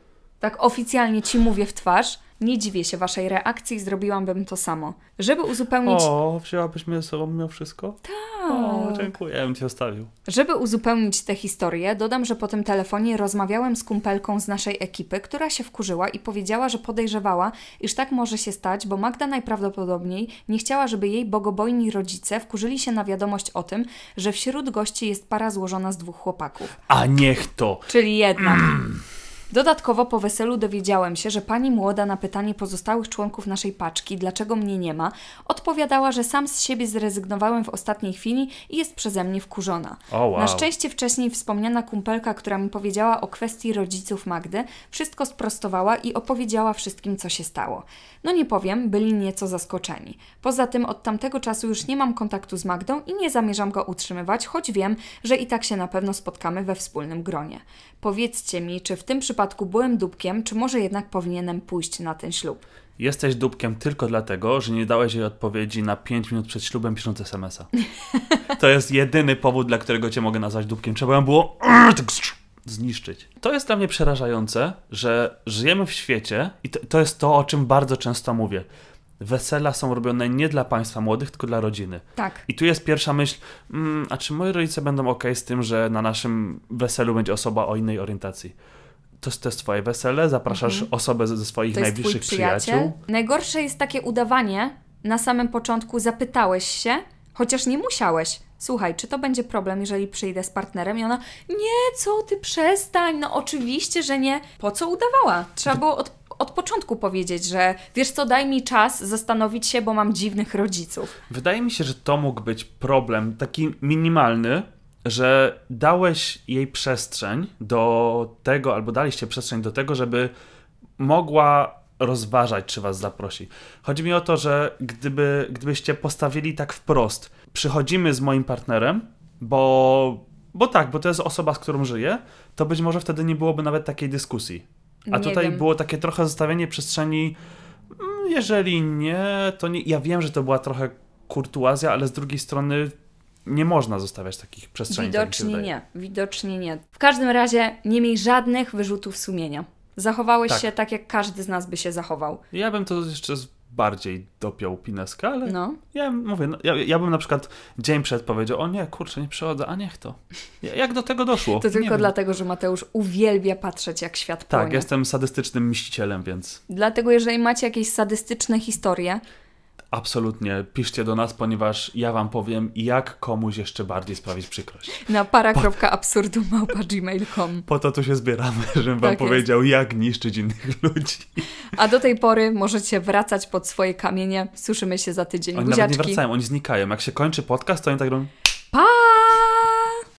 Speaker 1: Tak oficjalnie ci mówię w twarz. Nie dziwię się waszej reakcji i zrobiłabym to samo. Żeby uzupełnić. O,
Speaker 2: wzięłabyś mnie ze sobą mimo wszystko?
Speaker 1: Tak. O, dziękuję,
Speaker 2: ja bym cię ostawił.
Speaker 1: Żeby uzupełnić tę historię, dodam, że po tym telefonie rozmawiałem z kumpelką z naszej ekipy, która się wkurzyła i powiedziała, że podejrzewała, iż tak może się stać, bo Magda najprawdopodobniej nie chciała, żeby jej bogobojni rodzice wkurzyli się na wiadomość o tym, że wśród gości jest para złożona z dwóch chłopaków.
Speaker 2: A niech to! Czyli jedna. Mm.
Speaker 1: Dodatkowo po weselu dowiedziałem się, że pani młoda na pytanie pozostałych członków naszej paczki, dlaczego mnie nie ma, odpowiadała, że sam z siebie zrezygnowałem w ostatniej chwili i jest przeze mnie wkurzona. Oh, wow. Na szczęście wcześniej wspomniana kumpelka, która mi powiedziała o kwestii rodziców Magdy, wszystko sprostowała i opowiedziała wszystkim, co się stało. No nie powiem, byli nieco zaskoczeni. Poza tym od tamtego czasu już nie mam kontaktu z Magdą i nie zamierzam go utrzymywać, choć wiem, że i tak się na pewno spotkamy we wspólnym gronie. Powiedzcie mi, czy w tym przypadku byłem dupkiem, czy może jednak powinienem pójść na ten ślub?
Speaker 2: Jesteś dupkiem tylko dlatego, że nie dałeś jej odpowiedzi na 5 minut przed ślubem pisząc smsa. To jest jedyny powód, dla którego cię mogę nazwać dupkiem. Trzeba ją było zniszczyć. To jest dla mnie przerażające, że żyjemy w świecie i to, to jest to, o czym bardzo często mówię wesela są robione nie dla państwa młodych, tylko dla rodziny. Tak. I tu jest pierwsza myśl, mm, a czy moi rodzice będą ok z tym, że na naszym weselu będzie osoba o innej orientacji? to, to jest twoje wesele, zapraszasz mhm. osobę ze, swoich to najbliższych przyjaciół. przyjaciół.
Speaker 1: Najgorsze jest takie udawanie, na samym początku zapytałeś się, chociaż nie musiałeś. Słuchaj, czy to będzie problem, jeżeli przyjdę z partnerem? I ona, nie, co ty, przestań, no oczywiście, że nie. Po co udawała? Trzeba było od od początku powiedzieć, że wiesz co, daj mi czas zastanowić się, bo mam dziwnych rodziców.
Speaker 2: Wydaje mi się, że to mógł być problem taki minimalny, że dałeś jej przestrzeń do tego, albo daliście przestrzeń do tego, żeby mogła rozważać, czy was zaprosi. Chodzi mi o to, że gdyby, gdybyście postawili tak wprost, przychodzimy z moim partnerem, bo, bo tak, bo to jest osoba, z którą żyję, to być może wtedy nie byłoby nawet takiej dyskusji. A nie tutaj wiem. było takie trochę zostawienie przestrzeni, mm, jeżeli nie, to nie. Ja wiem, że to była trochę kurtuazja, ale z drugiej strony nie można zostawiać takich przestrzeni. Tak widocznie tak nie,
Speaker 1: widocznie nie. W każdym razie nie miej żadnych wyrzutów sumienia. Zachowałeś tak. się tak, jak każdy z nas
Speaker 2: by się zachował. Ja bym to jeszcze bardziej dopiął pineskę, ale no. ja mówię, no, ja, ja bym na przykład dzień przed powiedział, o nie, kurczę, nie przychodzę, a niech to. Jak do tego doszło? To tylko dlatego,
Speaker 1: że Mateusz uwielbia patrzeć, jak świat tak, płonie. Tak, jestem
Speaker 2: sadystycznym mścicielem, więc...
Speaker 1: Dlatego, jeżeli macie jakieś sadystyczne historie,
Speaker 2: absolutnie piszcie do nas, ponieważ ja wam powiem, jak komuś jeszcze bardziej sprawić przykrość.
Speaker 1: Na para.absurdumałpa.gmail.com
Speaker 2: Po to tu się zbieramy, żebym tak wam powiedział, jak niszczyć innych ludzi.
Speaker 1: A do tej pory możecie wracać pod swoje kamienie. Słyszymy się za tydzień. Oni nawet nie wracają,
Speaker 2: oni znikają. Jak się kończy podcast, to oni tak robią...
Speaker 1: Pa!